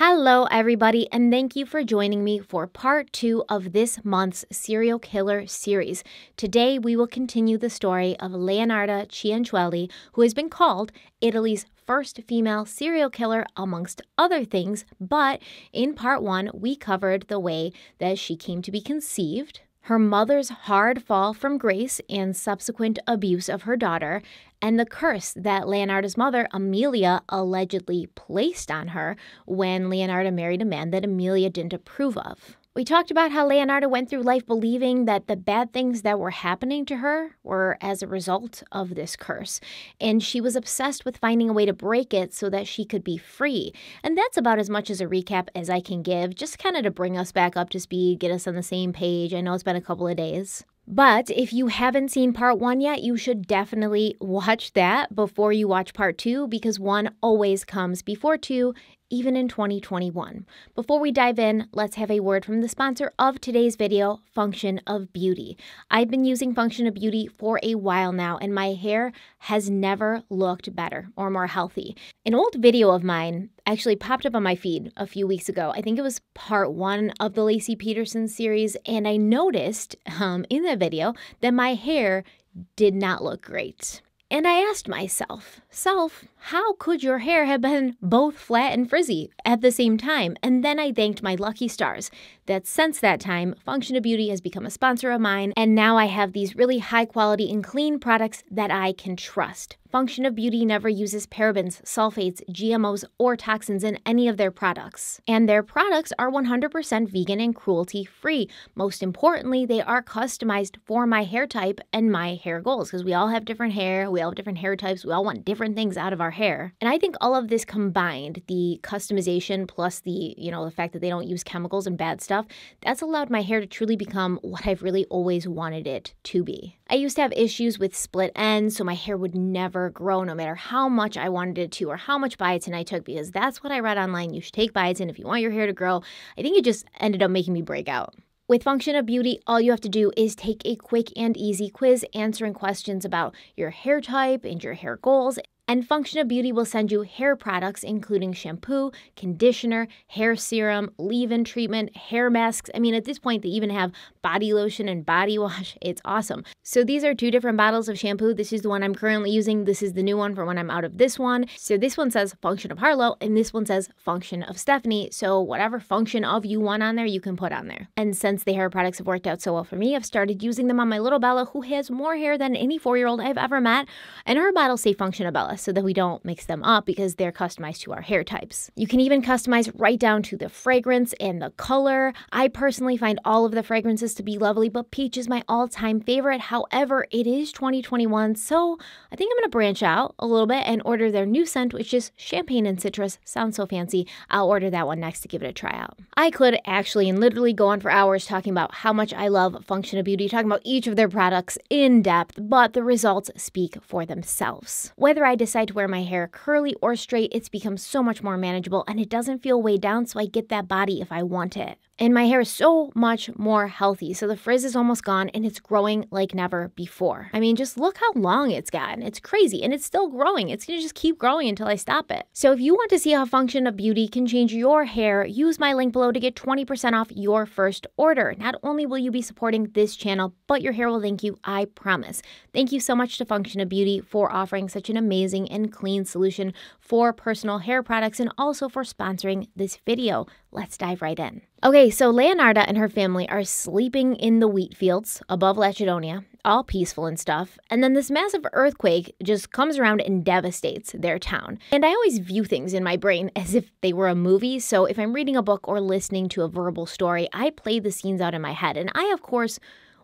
Hello, everybody, and thank you for joining me for part two of this month's serial killer series. Today, we will continue the story of Leonarda Ciancelli, who has been called Italy's first female serial killer, amongst other things. But in part one, we covered the way that she came to be conceived, her mother's hard fall from grace and subsequent abuse of her daughter, and the curse that Leonardo's mother, Amelia, allegedly placed on her when Leonardo married a man that Amelia didn't approve of. We talked about how Leonardo went through life believing that the bad things that were happening to her were as a result of this curse, and she was obsessed with finding a way to break it so that she could be free. And that's about as much as a recap as I can give, just kind of to bring us back up to speed, get us on the same page. I know it's been a couple of days. But if you haven't seen part one yet, you should definitely watch that before you watch part two because one always comes before two even in 2021. Before we dive in, let's have a word from the sponsor of today's video, Function of Beauty. I've been using Function of Beauty for a while now, and my hair has never looked better or more healthy. An old video of mine actually popped up on my feed a few weeks ago. I think it was part one of the Lacey Peterson series, and I noticed um, in that video that my hair did not look great. And I asked myself, self, how could your hair have been both flat and frizzy at the same time? And then I thanked my lucky stars that since that time, Function of Beauty has become a sponsor of mine, and now I have these really high quality and clean products that I can trust. Function of Beauty never uses parabens, sulfates, GMOs, or toxins in any of their products. And their products are 100% vegan and cruelty free. Most importantly, they are customized for my hair type and my hair goals because we all have different hair, we all have different hair types, we all want different things out of our hair. And I think all of this combined, the customization plus the, you know, the fact that they don't use chemicals and bad stuff, that's allowed my hair to truly become what I've really always wanted it to be. I used to have issues with split ends, so my hair would never grow no matter how much I wanted it to or how much biotin I took because that's what I read online. You should take biotin if you want your hair to grow. I think it just ended up making me break out. With Function of Beauty, all you have to do is take a quick and easy quiz answering questions about your hair type and your hair goals and Function of Beauty will send you hair products, including shampoo, conditioner, hair serum, leave in treatment, hair masks. I mean, at this point, they even have body lotion and body wash. It's awesome. So these are two different bottles of shampoo. This is the one I'm currently using. This is the new one for when I'm out of this one. So this one says Function of Harlow, and this one says Function of Stephanie. So whatever function of you want on there, you can put on there. And since the hair products have worked out so well for me, I've started using them on my little Bella, who has more hair than any four year old I've ever met. And her bottles say Function of Bella so that we don't mix them up because they're customized to our hair types. You can even customize right down to the fragrance and the color. I personally find all of the fragrances to be lovely, but peach is my all time favorite. However, it is 2021, so I think I'm gonna branch out a little bit and order their new scent, which is champagne and citrus. Sounds so fancy. I'll order that one next to give it a try out. I could actually and literally go on for hours talking about how much I love Function of Beauty, talking about each of their products in depth, but the results speak for themselves. Whether I decide decide to wear my hair curly or straight, it's become so much more manageable and it doesn't feel weighed down, so I get that body if I want it and my hair is so much more healthy. So the frizz is almost gone and it's growing like never before. I mean, just look how long it's gotten. It's crazy and it's still growing. It's gonna just keep growing until I stop it. So if you want to see how Function of Beauty can change your hair, use my link below to get 20% off your first order. Not only will you be supporting this channel, but your hair will thank you, I promise. Thank you so much to Function of Beauty for offering such an amazing and clean solution for personal hair products and also for sponsoring this video. Let's dive right in. Okay, so Leonarda and her family are sleeping in the wheat fields above Lacedonia, all peaceful and stuff. And then this massive earthquake just comes around and devastates their town. And I always view things in my brain as if they were a movie. So if I'm reading a book or listening to a verbal story, I play the scenes out in my head. And I, of course,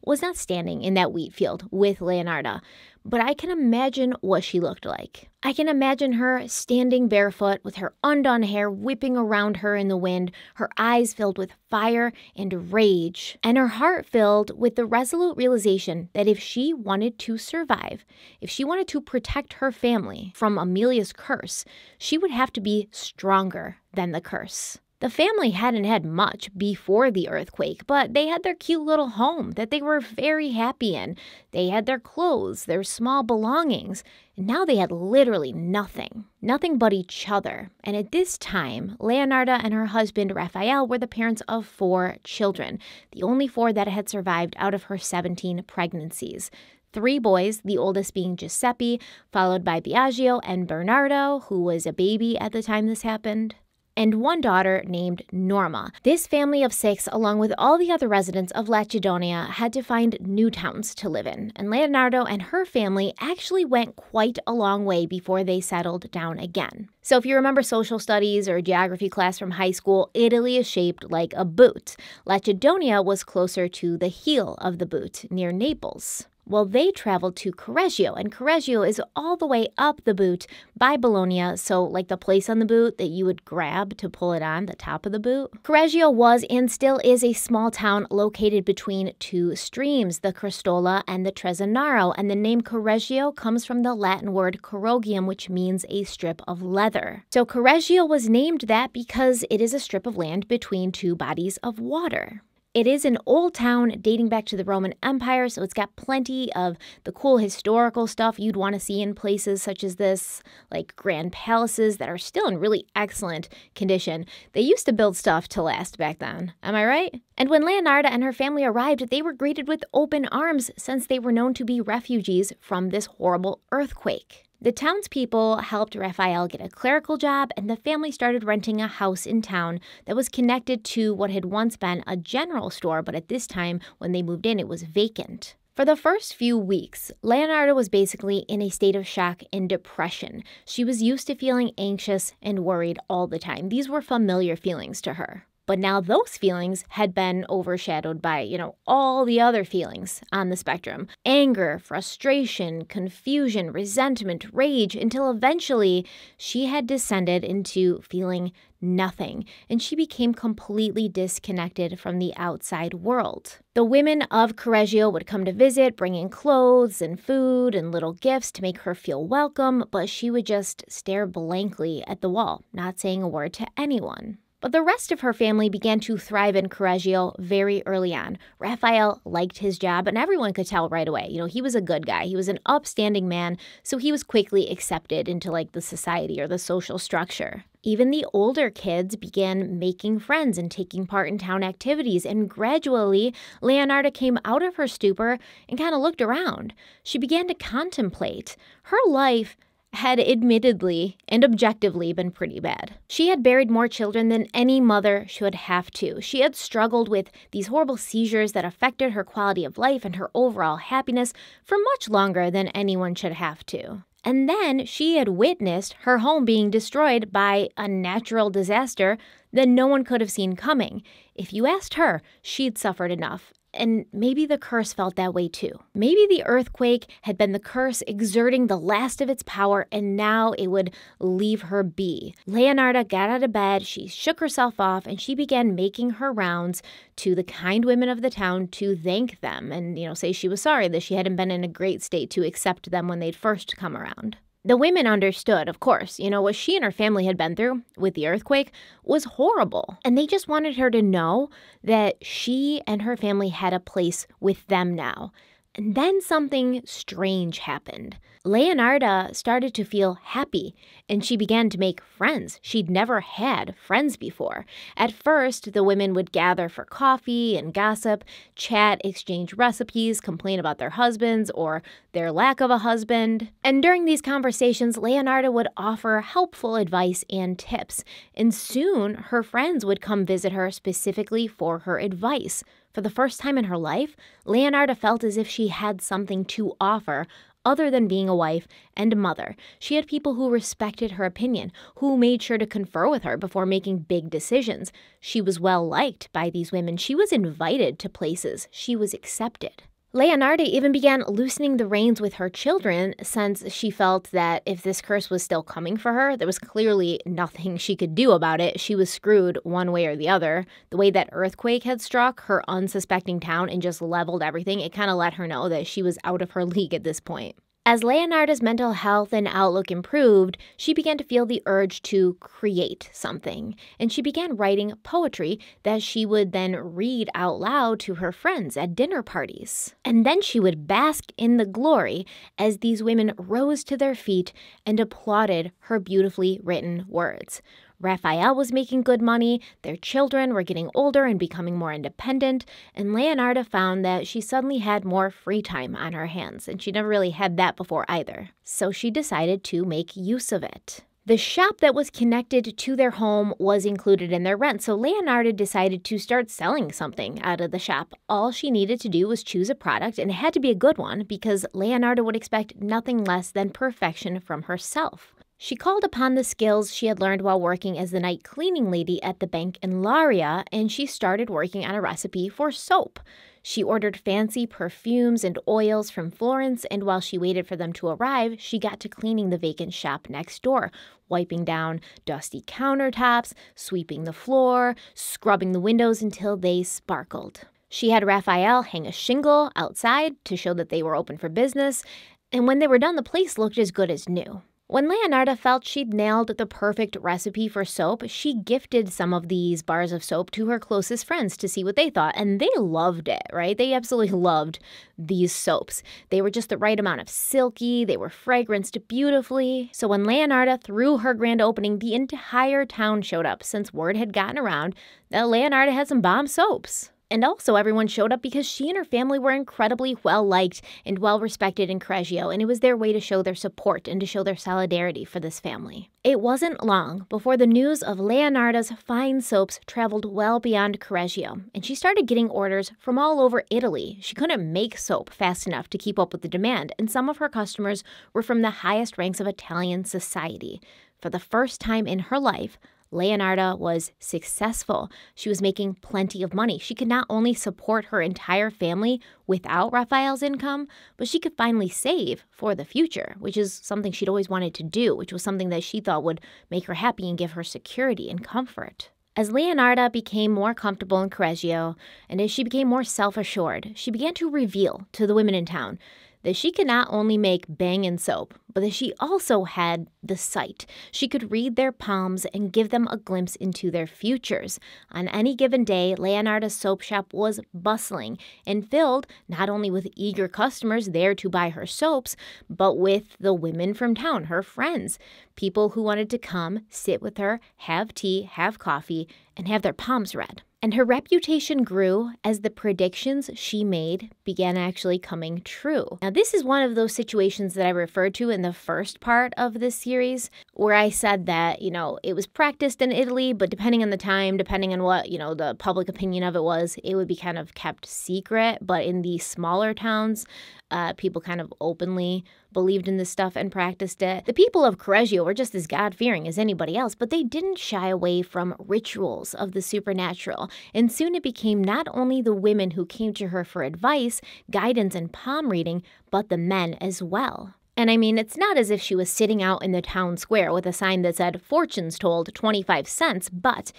was not standing in that wheat field with Leonarda but I can imagine what she looked like. I can imagine her standing barefoot with her undone hair whipping around her in the wind, her eyes filled with fire and rage, and her heart filled with the resolute realization that if she wanted to survive, if she wanted to protect her family from Amelia's curse, she would have to be stronger than the curse. The family hadn't had much before the earthquake, but they had their cute little home that they were very happy in. They had their clothes, their small belongings, and now they had literally nothing. Nothing but each other. And at this time, Leonarda and her husband Raphael were the parents of four children, the only four that had survived out of her 17 pregnancies three boys, the oldest being Giuseppe, followed by Biagio and Bernardo, who was a baby at the time this happened and one daughter named Norma. This family of six, along with all the other residents of Lacedonia, had to find new towns to live in, and Leonardo and her family actually went quite a long way before they settled down again. So, if you remember social studies or geography class from high school, Italy is shaped like a boot. Lacedonia was closer to the heel of the boot, near Naples. Well, they traveled to Correggio, and Correggio is all the way up the boot by Bologna, so like the place on the boot that you would grab to pull it on, the top of the boot. Correggio was and still is a small town located between two streams, the Cristola and the Trezzanaro, and the name Correggio comes from the Latin word corrogium, which means a strip of leather. So Correggio was named that because it is a strip of land between two bodies of water. It is an old town dating back to the Roman Empire, so it's got plenty of the cool historical stuff you'd want to see in places such as this, like grand palaces that are still in really excellent condition. They used to build stuff to last back then. Am I right? And when Leonarda and her family arrived, they were greeted with open arms since they were known to be refugees from this horrible earthquake. The townspeople helped Raphael get a clerical job, and the family started renting a house in town that was connected to what had once been a general store, but at this time, when they moved in, it was vacant. For the first few weeks, Leonardo was basically in a state of shock and depression. She was used to feeling anxious and worried all the time. These were familiar feelings to her. But now those feelings had been overshadowed by, you know, all the other feelings on the spectrum anger, frustration, confusion, resentment, rage, until eventually she had descended into feeling nothing, and she became completely disconnected from the outside world. The women of Correggio would come to visit, bringing clothes and food and little gifts to make her feel welcome, but she would just stare blankly at the wall, not saying a word to anyone. But the rest of her family began to thrive in Correggio very early on. Raphael liked his job, and everyone could tell right away. You know, he was a good guy, he was an upstanding man, so he was quickly accepted into like the society or the social structure. Even the older kids began making friends and taking part in town activities, and gradually, Leonarda came out of her stupor and kind of looked around. She began to contemplate. Her life had admittedly and objectively been pretty bad. She had buried more children than any mother should have to. She had struggled with these horrible seizures that affected her quality of life and her overall happiness for much longer than anyone should have to. And then she had witnessed her home being destroyed by a natural disaster that no one could have seen coming. If you asked her, she'd suffered enough, and maybe the curse felt that way too. Maybe the earthquake had been the curse exerting the last of its power, and now it would leave her be. Leonarda got out of bed, she shook herself off, and she began making her rounds to the kind women of the town to thank them and, you know, say she was sorry that she hadn't been in a great state to accept them when they'd first come around. The women understood, of course, you know, what she and her family had been through with the earthquake was horrible. And they just wanted her to know that she and her family had a place with them now and then something strange happened. Leonarda started to feel happy, and she began to make friends. She'd never had friends before. At first, the women would gather for coffee and gossip, chat, exchange recipes, complain about their husbands or their lack of a husband. And during these conversations, Leonarda would offer helpful advice and tips. And soon, her friends would come visit her specifically for her advice for the first time in her life, Leonarda felt as if she had something to offer other than being a wife and a mother. She had people who respected her opinion, who made sure to confer with her before making big decisions. She was well liked by these women. She was invited to places. She was accepted. Leonardi even began loosening the reins with her children since she felt that if this curse was still coming for her, there was clearly nothing she could do about it. She was screwed one way or the other. The way that earthquake had struck her unsuspecting town and just leveled everything, it kind of let her know that she was out of her league at this point. As Leonarda's mental health and outlook improved, she began to feel the urge to create something, and she began writing poetry that she would then read out loud to her friends at dinner parties. And then she would bask in the glory as these women rose to their feet and applauded her beautifully written words. Raphael was making good money, their children were getting older and becoming more independent, and Leonarda found that she suddenly had more free time on her hands, and she never really had that before either. So she decided to make use of it. The shop that was connected to their home was included in their rent, so Leonarda decided to start selling something out of the shop. All she needed to do was choose a product, and it had to be a good one because Leonarda would expect nothing less than perfection from herself. She called upon the skills she had learned while working as the night cleaning lady at the bank in Laria, and she started working on a recipe for soap. She ordered fancy perfumes and oils from Florence, and while she waited for them to arrive, she got to cleaning the vacant shop next door, wiping down dusty countertops, sweeping the floor, scrubbing the windows until they sparkled. She had Raphael hang a shingle outside to show that they were open for business, and when they were done, the place looked as good as new. When Leonarda felt she'd nailed the perfect recipe for soap, she gifted some of these bars of soap to her closest friends to see what they thought, and they loved it, right? They absolutely loved these soaps. They were just the right amount of silky, they were fragranced beautifully. So when Leonarda threw her grand opening, the entire town showed up since word had gotten around that Leonarda had some bomb soaps. And also, everyone showed up because she and her family were incredibly well liked and well respected in Correggio, and it was their way to show their support and to show their solidarity for this family. It wasn't long before the news of Leonardo's fine soaps traveled well beyond Correggio, and she started getting orders from all over Italy. She couldn't make soap fast enough to keep up with the demand, and some of her customers were from the highest ranks of Italian society. For the first time in her life, Leonarda was successful. She was making plenty of money. She could not only support her entire family without Raphael's income, but she could finally save for the future, which is something she'd always wanted to do, which was something that she thought would make her happy and give her security and comfort. As Leonarda became more comfortable in Correggio, and as she became more self assured, she began to reveal to the women in town that she could not only make bangin' soap, but that she also had the sight. She could read their palms and give them a glimpse into their futures. On any given day, Leonarda's soap shop was bustling and filled not only with eager customers there to buy her soaps, but with the women from town, her friends, people who wanted to come, sit with her, have tea, have coffee, and have their palms read and her reputation grew as the predictions she made began actually coming true. Now, this is one of those situations that I referred to in the first part of this series, where I said that, you know, it was practiced in Italy, but depending on the time, depending on what, you know, the public opinion of it was, it would be kind of kept secret. But in the smaller towns, uh, people kind of openly believed in this stuff and practiced it. The people of Correggio were just as God fearing as anybody else, but they didn't shy away from rituals of the supernatural and soon it became not only the women who came to her for advice, guidance, and palm reading, but the men as well. And I mean, it's not as if she was sitting out in the town square with a sign that said, Fortune's told, 25 cents, but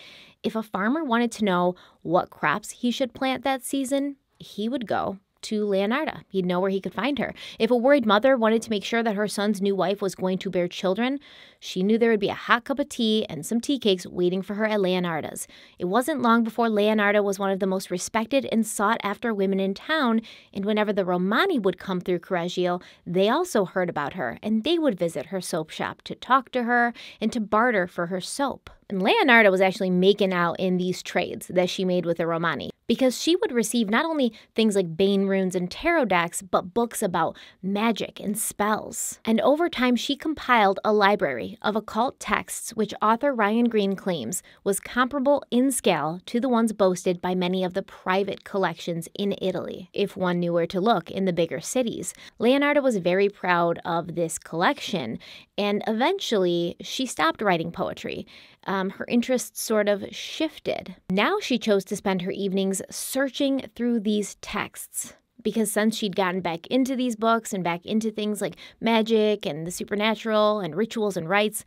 if a farmer wanted to know what crops he should plant that season, he would go to Leonarda. He'd know where he could find her. If a worried mother wanted to make sure that her son's new wife was going to bear children, she knew there would be a hot cup of tea and some tea cakes waiting for her at Leonarda's. It wasn't long before Leonarda was one of the most respected and sought after women in town, and whenever the Romani would come through Correggio, they also heard about her, and they would visit her soap shop to talk to her and to barter for her soap. And Leonarda was actually making out in these trades that she made with the Romani because she would receive not only things like Bane runes and tarot decks, but books about magic and spells. And over time, she compiled a library of occult texts, which author Ryan Green claims was comparable in scale to the ones boasted by many of the private collections in Italy, if one knew where to look in the bigger cities. Leonardo was very proud of this collection, and eventually, she stopped writing poetry um, her interests sort of shifted. Now she chose to spend her evenings searching through these texts because since she'd gotten back into these books and back into things like magic and the supernatural and rituals and rites,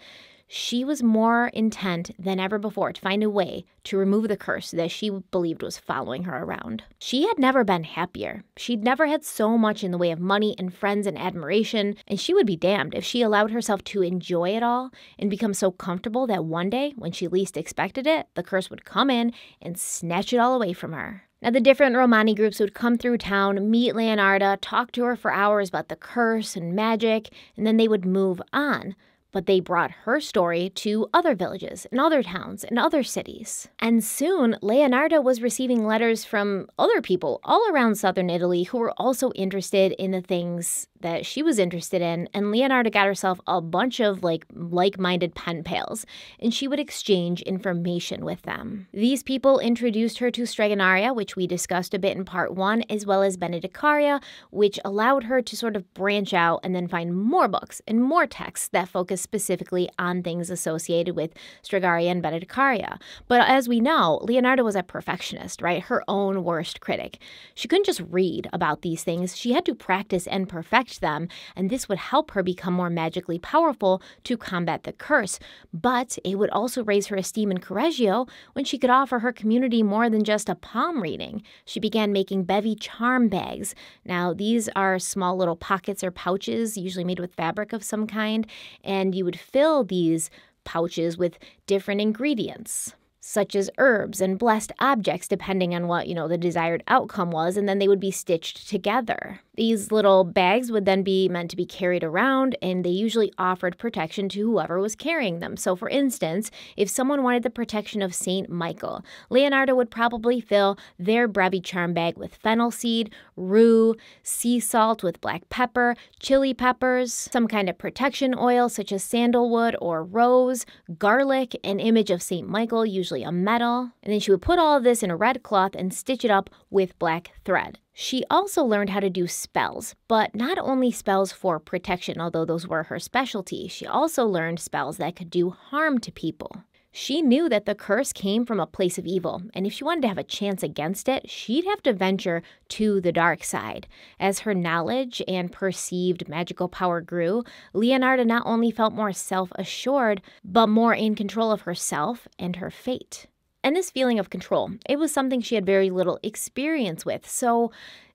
she was more intent than ever before to find a way to remove the curse that she believed was following her around. She had never been happier. She'd never had so much in the way of money and friends and admiration, and she would be damned if she allowed herself to enjoy it all and become so comfortable that one day, when she least expected it, the curse would come in and snatch it all away from her. Now, the different Romani groups would come through town, meet Leonarda, talk to her for hours about the curse and magic, and then they would move on. But they brought her story to other villages and other towns and other cities. And soon, Leonardo was receiving letters from other people all around southern Italy who were also interested in the things that she was interested in. And Leonardo got herself a bunch of like like-minded pen pals, and she would exchange information with them. These people introduced her to Stregonaria, which we discussed a bit in part one, as well as Benedicaria, which allowed her to sort of branch out and then find more books and more texts that focus focus specifically on things associated with Stragaria and Benedicaria. But as we know, Leonardo was a perfectionist, right? Her own worst critic. She couldn't just read about these things, she had to practice and perfect them, and this would help her become more magically powerful to combat the curse. But it would also raise her esteem in Correggio when she could offer her community more than just a palm reading. She began making bevy charm bags. Now, these are small little pockets or pouches, usually made with fabric of some kind, and and you would fill these pouches with different ingredients such as herbs and blessed objects depending on what you know the desired outcome was and then they would be stitched together these little bags would then be meant to be carried around, and they usually offered protection to whoever was carrying them. So, for instance, if someone wanted the protection of St. Michael, Leonardo would probably fill their Brevi charm bag with fennel seed, rue, sea salt with black pepper, chili peppers, some kind of protection oil such as sandalwood or rose, garlic, an image of St. Michael, usually a medal. And then she would put all of this in a red cloth and stitch it up with black thread. She also learned how to do spells, but not only spells for protection, although those were her specialty, she also learned spells that could do harm to people. She knew that the curse came from a place of evil, and if she wanted to have a chance against it, she'd have to venture to the dark side. As her knowledge and perceived magical power grew, Leonarda not only felt more self assured, but more in control of herself and her fate. And this feeling of control, it was something she had very little experience with. So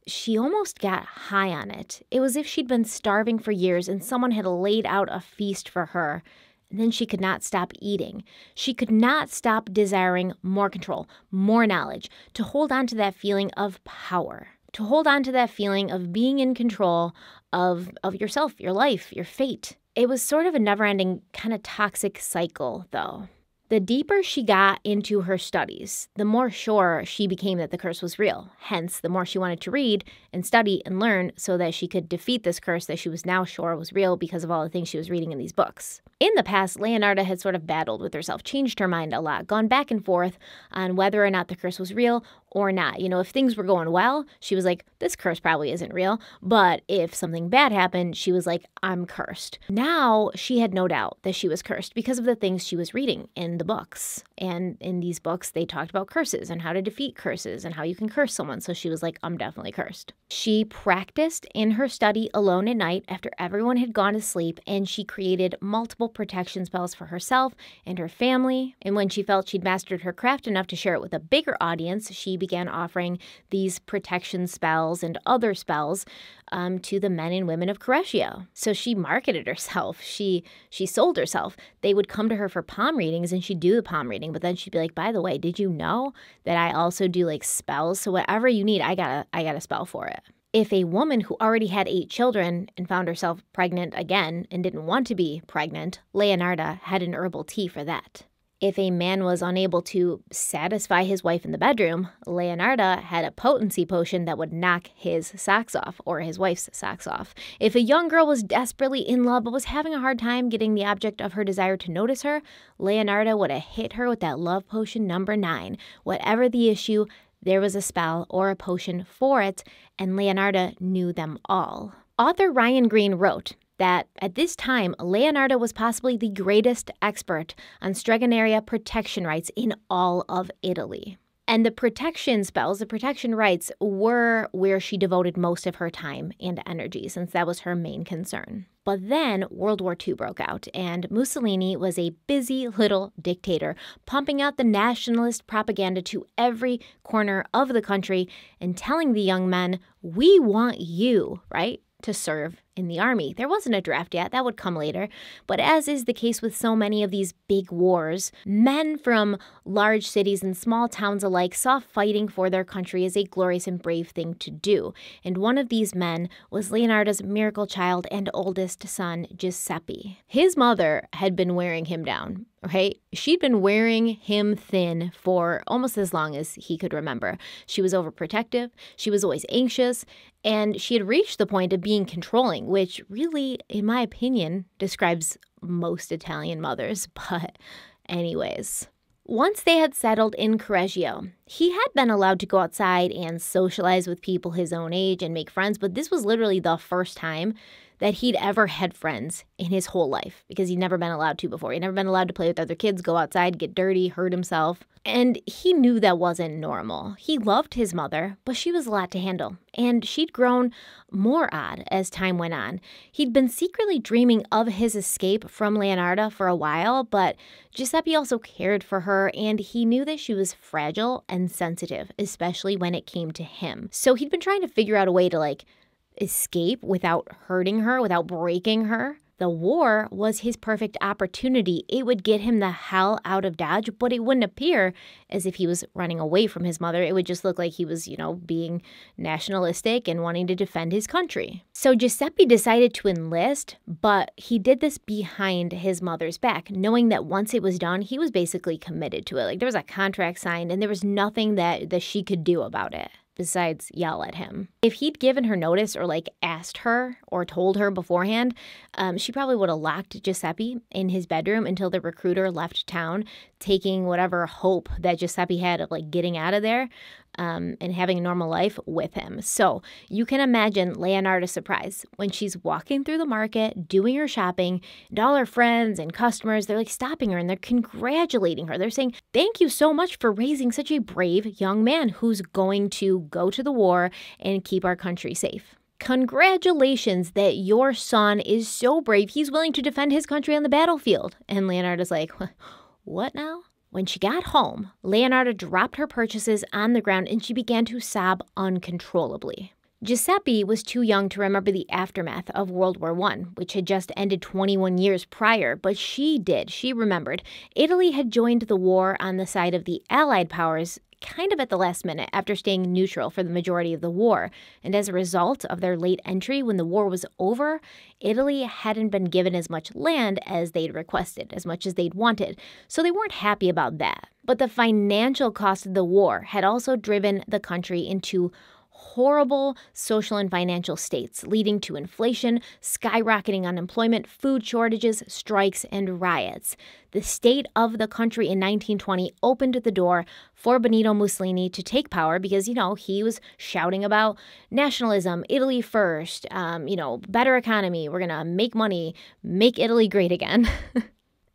she almost got high on it. It was if she'd been starving for years and someone had laid out a feast for her. And then she could not stop eating. She could not stop desiring more control, more knowledge, to hold on to that feeling of power, to hold on to that feeling of being in control of, of yourself, your life, your fate. It was sort of a never ending, kind of toxic cycle, though. The deeper she got into her studies, the more sure she became that the curse was real. Hence, the more she wanted to read and study and learn so that she could defeat this curse that she was now sure was real because of all the things she was reading in these books. In the past, Leonarda had sort of battled with herself, changed her mind a lot, gone back and forth on whether or not the curse was real or not. You know, if things were going well, she was like, this curse probably isn't real. But if something bad happened, she was like, I'm cursed. Now she had no doubt that she was cursed because of the things she was reading in the books. And in these books, they talked about curses and how to defeat curses and how you can curse someone. So she was like, I'm definitely cursed. She practiced in her study alone at night after everyone had gone to sleep, and she created multiple protection spells for herself and her family. And when she felt she'd mastered her craft enough to share it with a bigger audience, she began offering these protection spells and other spells um, to the men and women of Correggio. So she marketed herself. She she sold herself. They would come to her for palm readings, and she'd do the palm reading. But then she'd be like, "By the way, did you know that I also do like spells? So whatever you need, I got a I got a spell for it." if a woman who already had eight children and found herself pregnant again and didn't want to be pregnant, Leonarda had an herbal tea for that. If a man was unable to satisfy his wife in the bedroom, Leonarda had a potency potion that would knock his socks off or his wife's socks off. If a young girl was desperately in love but was having a hard time getting the object of her desire to notice her, Leonarda would have hit her with that love potion number nine. Whatever the issue, there was a spell or a potion for it, and Leonarda knew them all. Author Ryan Green wrote, that at this time, Leonardo was possibly the greatest expert on Stregonaria protection rights in all of Italy. And the protection spells, the protection rights were where she devoted most of her time and energy, since that was her main concern. But then World War II broke out, and Mussolini was a busy little dictator, pumping out the nationalist propaganda to every corner of the country and telling the young men, We want you, right, to serve in the army. There wasn't a draft yet, that would come later. But as is the case with so many of these big wars, men from large cities and small towns alike saw fighting for their country as a glorious and brave thing to do. And one of these men was Leonardo's miracle child and oldest son, Giuseppe. His mother had been wearing him down, right? She'd been wearing him thin for almost as long as he could remember. She was overprotective, she was always anxious, and she had reached the point of being controlling which really, in my opinion, describes most Italian mothers. But, anyways. Once they had settled in Correggio, he had been allowed to go outside and socialize with people his own age and make friends, but this was literally the first time that he'd ever had friends in his whole life because he'd never been allowed to before. He'd never been allowed to play with other kids, go outside, get dirty, hurt himself. And he knew that wasn't normal. He loved his mother, but she was a lot to handle, and she'd grown more odd as time went on. He'd been secretly dreaming of his escape from Leonardo for a while, but Giuseppe also cared for her, and he knew that she was fragile and sensitive, especially when it came to him. So he'd been trying to figure out a way to, like, escape without hurting her, without breaking her. The war was his perfect opportunity. It would get him the hell out of Dodge, but it wouldn't appear as if he was running away from his mother. It would just look like he was, you know, being nationalistic and wanting to defend his country. So Giuseppe decided to enlist, but he did this behind his mother's back, knowing that once it was done, he was basically committed to it. Like there was a contract signed and there was nothing that that she could do about it besides yell at him. If he'd given her notice or like asked her or told her beforehand, um, she probably would have locked Giuseppe in his bedroom until the recruiter left town, taking whatever hope that Giuseppe had of like getting out of there um, and having a normal life with him. So you can imagine Leonarda's surprise when she's walking through the market, doing her shopping, and all her friends and customers, they're like stopping her and they're congratulating her. They're saying, Thank you so much for raising such a brave young man who's going to go to the war and keep our country safe. Congratulations that your son is so brave, he's willing to defend his country on the battlefield. And Leonardo's like, What now? When she got home, Leonardo dropped her purchases on the ground and she began to sob uncontrollably. Giuseppe was too young to remember the aftermath of World War I, which had just ended 21 years prior, but she did. She remembered. Italy had joined the war on the side of the Allied powers kind of at the last minute after staying neutral for the majority of the war. And as a result of their late entry, when the war was over, Italy hadn't been given as much land as they'd requested, as much as they'd wanted. So they weren't happy about that. But the financial cost of the war had also driven the country into horrible social and financial states, leading to inflation, skyrocketing unemployment, food shortages, strikes, and riots. The state of the country in 1920 opened the door for Benito Mussolini to take power because, you know, he was shouting about nationalism, Italy first, um, you know, better economy, we're going to make money, make Italy great again.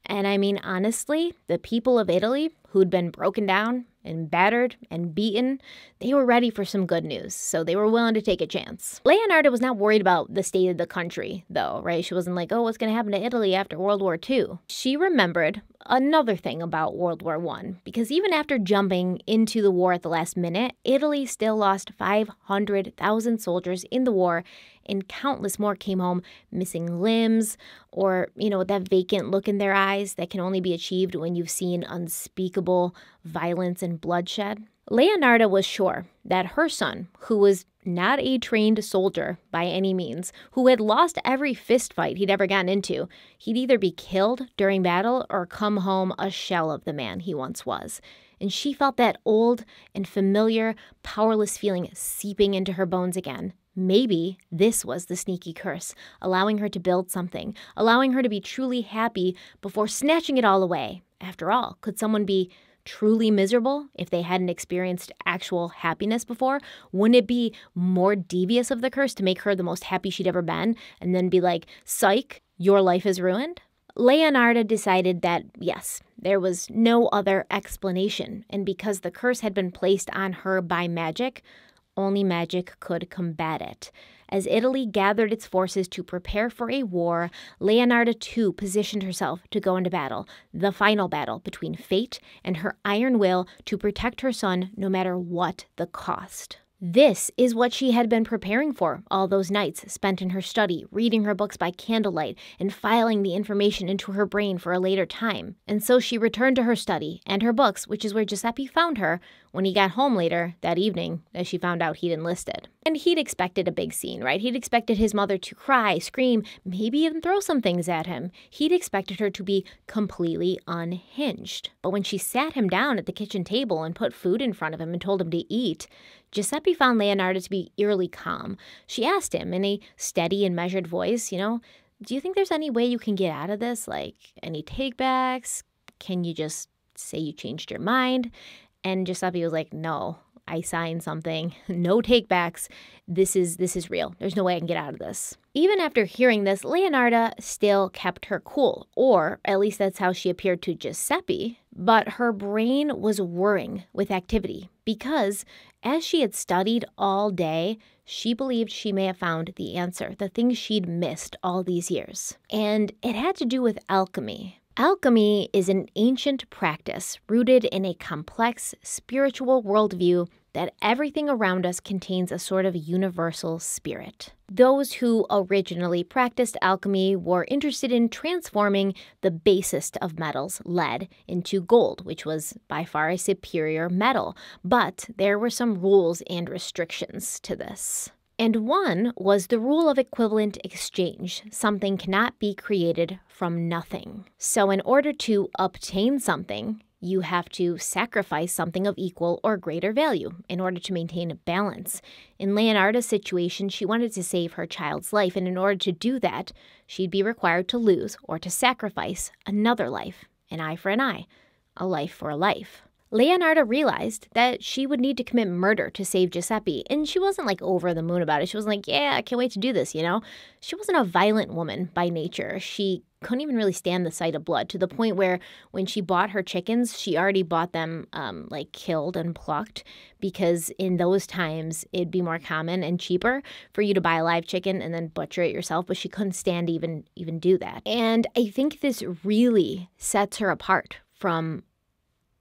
And I mean, honestly, the people of Italy who'd been broken down and battered and beaten, they were ready for some good news, so they were willing to take a chance. Leonardo was not worried about the state of the country, though, right? She wasn't like, oh, what's going to happen to Italy after World War II? She remembered another thing about World War I, because even after jumping into the war at the last minute, Italy still lost 500,000 soldiers in the war and countless more came home missing limbs or, you know, that vacant look in their eyes that can only be achieved when you've seen unspeakable violence and bloodshed. Leonarda was sure that her son, who was not a trained soldier by any means, who had lost every fistfight he'd ever gotten into, he'd either be killed during battle or come home a shell of the man he once was. And she felt that old and familiar, powerless feeling seeping into her bones again. Maybe this was the sneaky curse, allowing her to build something, allowing her to be truly happy before snatching it all away. After all, could someone be truly miserable if they hadn't experienced actual happiness before? Wouldn't it be more devious of the curse to make her the most happy she'd ever been and then be like, psych, your life is ruined? Leonarda decided that yes, there was no other explanation, and because the curse had been placed on her by magic, only magic could combat it. As Italy gathered its forces to prepare for a war, Leonarda too positioned herself to go into battle, the final battle between fate and her iron will to protect her son no matter what the cost. This is what she had been preparing for all those nights spent in her study, reading her books by candlelight, and filing the information into her brain for a later time. And so she returned to her study and her books, which is where Giuseppe found her when he got home later that evening, as she found out he'd enlisted. And he'd expected a big scene, right? He'd expected his mother to cry, scream, maybe even throw some things at him. He'd expected her to be completely unhinged. But when she sat him down at the kitchen table and put food in front of him and told him to eat, Giuseppe found Leonardo to be eerily calm. She asked him in a steady and measured voice, you know, do you think there's any way you can get out of this? Like any takebacks? Can you just say you changed your mind? And Giuseppe was like, no, I signed something. No takebacks. This is this is real. There's no way I can get out of this. Even after hearing this, Leonardo still kept her cool, or at least that's how she appeared to Giuseppe, but her brain was whirring with activity because, as she had studied all day, she believed she may have found the answer, the thing she'd missed all these years. And it had to do with alchemy. Alchemy is an ancient practice rooted in a complex spiritual worldview that everything around us contains a sort of universal spirit. Those who originally practiced alchemy were interested in transforming the basest of metals, lead, into gold, which was by far a superior metal. But there were some rules and restrictions to this. And one was the rule of equivalent exchange. Something cannot be created from nothing. So, in order to obtain something, you have to sacrifice something of equal or greater value in order to maintain balance. In Leonardo's situation, she wanted to save her child's life, and in order to do that, she'd be required to lose or to sacrifice another life an eye for an eye, a life for a life. Leonarda realized that she would need to commit murder to save Giuseppe, and she wasn't like over the moon about it. She was like, yeah, I can't wait to do this, you know? She wasn't a violent woman by nature. She couldn't even really stand the sight of blood to the point where when she bought her chickens, she already bought them um, like killed and plucked because in those times it'd be more common and cheaper for you to buy a live chicken and then butcher it yourself. But she couldn't stand even even do that. And I think this really sets her apart from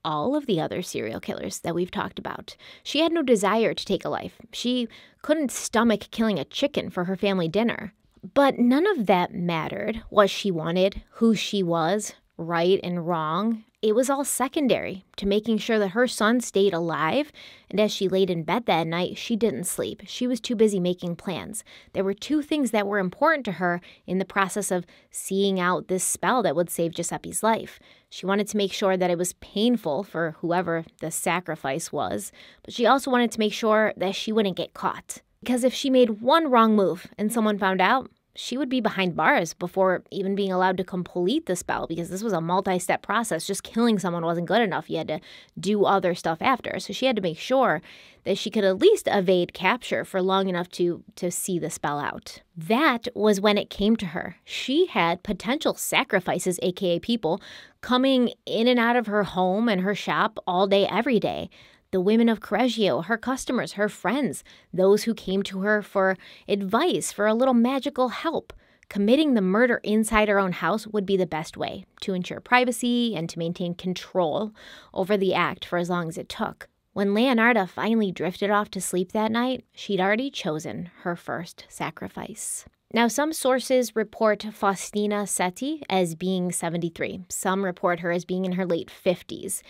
all of the other serial killers that we've talked about. She had no desire to take a life. She couldn't stomach killing a chicken for her family dinner. But none of that mattered what she wanted, who she was, right and wrong, it was all secondary to making sure that her son stayed alive, and as she laid in bed that night, she didn't sleep. She was too busy making plans. There were two things that were important to her in the process of seeing out this spell that would save Giuseppe's life. She wanted to make sure that it was painful for whoever the sacrifice was, but she also wanted to make sure that she wouldn't get caught. Because if she made one wrong move and someone found out, she would be behind bars before even being allowed to complete the spell because this was a multi step process. Just killing someone wasn't good enough. You had to do other stuff after. So she had to make sure that she could at least evade capture for long enough to, to see the spell out. That was when it came to her. She had potential sacrifices, aka people, coming in and out of her home and her shop all day, every day the women of Correggio, her customers, her friends, those who came to her for advice, for a little magical help. Committing the murder inside her own house would be the best way to ensure privacy and to maintain control over the act for as long as it took. When Leonarda finally drifted off to sleep that night, she'd already chosen her first sacrifice. Now, some sources report Faustina Seti as being 73. Some report her as being in her late 50s.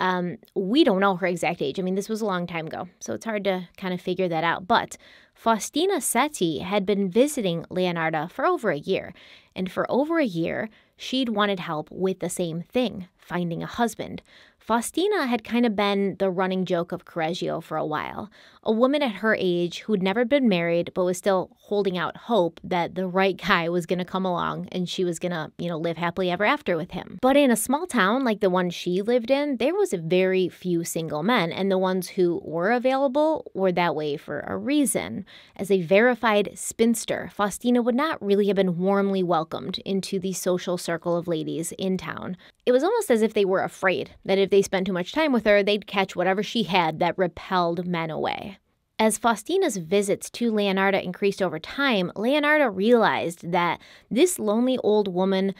Um, we don't know her exact age. I mean, this was a long time ago, so it's hard to kind of figure that out. But Faustina Setti had been visiting Leonarda for over a year, and for over a year, she'd wanted help with the same thing finding a husband. Faustina had kind of been the running joke of Correggio for a while, a woman at her age who'd never been married but was still holding out hope that the right guy was going to come along and she was going to, you know, live happily ever after with him. But in a small town like the one she lived in, there was very few single men, and the ones who were available were that way for a reason. As a verified spinster, Faustina would not really have been warmly welcomed into the social circle of ladies in town, it was almost as if they were afraid that if they spent too much time with her, they'd catch whatever she had that repelled men away. As Faustina's visits to Leonarda increased over time, Leonarda realized that this lonely old woman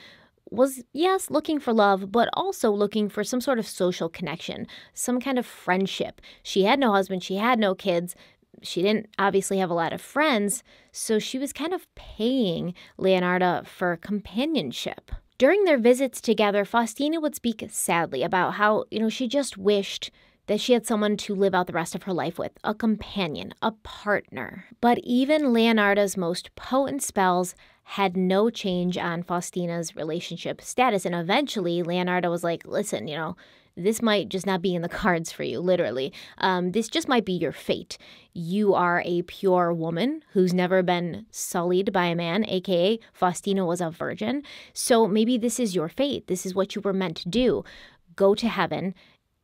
was, yes, looking for love, but also looking for some sort of social connection, some kind of friendship. She had no husband, she had no kids. She didn't obviously have a lot of friends, so she was kind of paying Leonarda for companionship. During their visits together, Faustina would speak sadly about how, you know, she just wished that she had someone to live out the rest of her life with, a companion, a partner. But even Leonardo's most potent spells had no change on Faustina's relationship status. And eventually, Leonardo was like, listen, you know, this might just not be in the cards for you, literally. Um, this just might be your fate. You are a pure woman who's never been sullied by a man, aka Faustina was a virgin. So maybe this is your fate. This is what you were meant to do. Go to heaven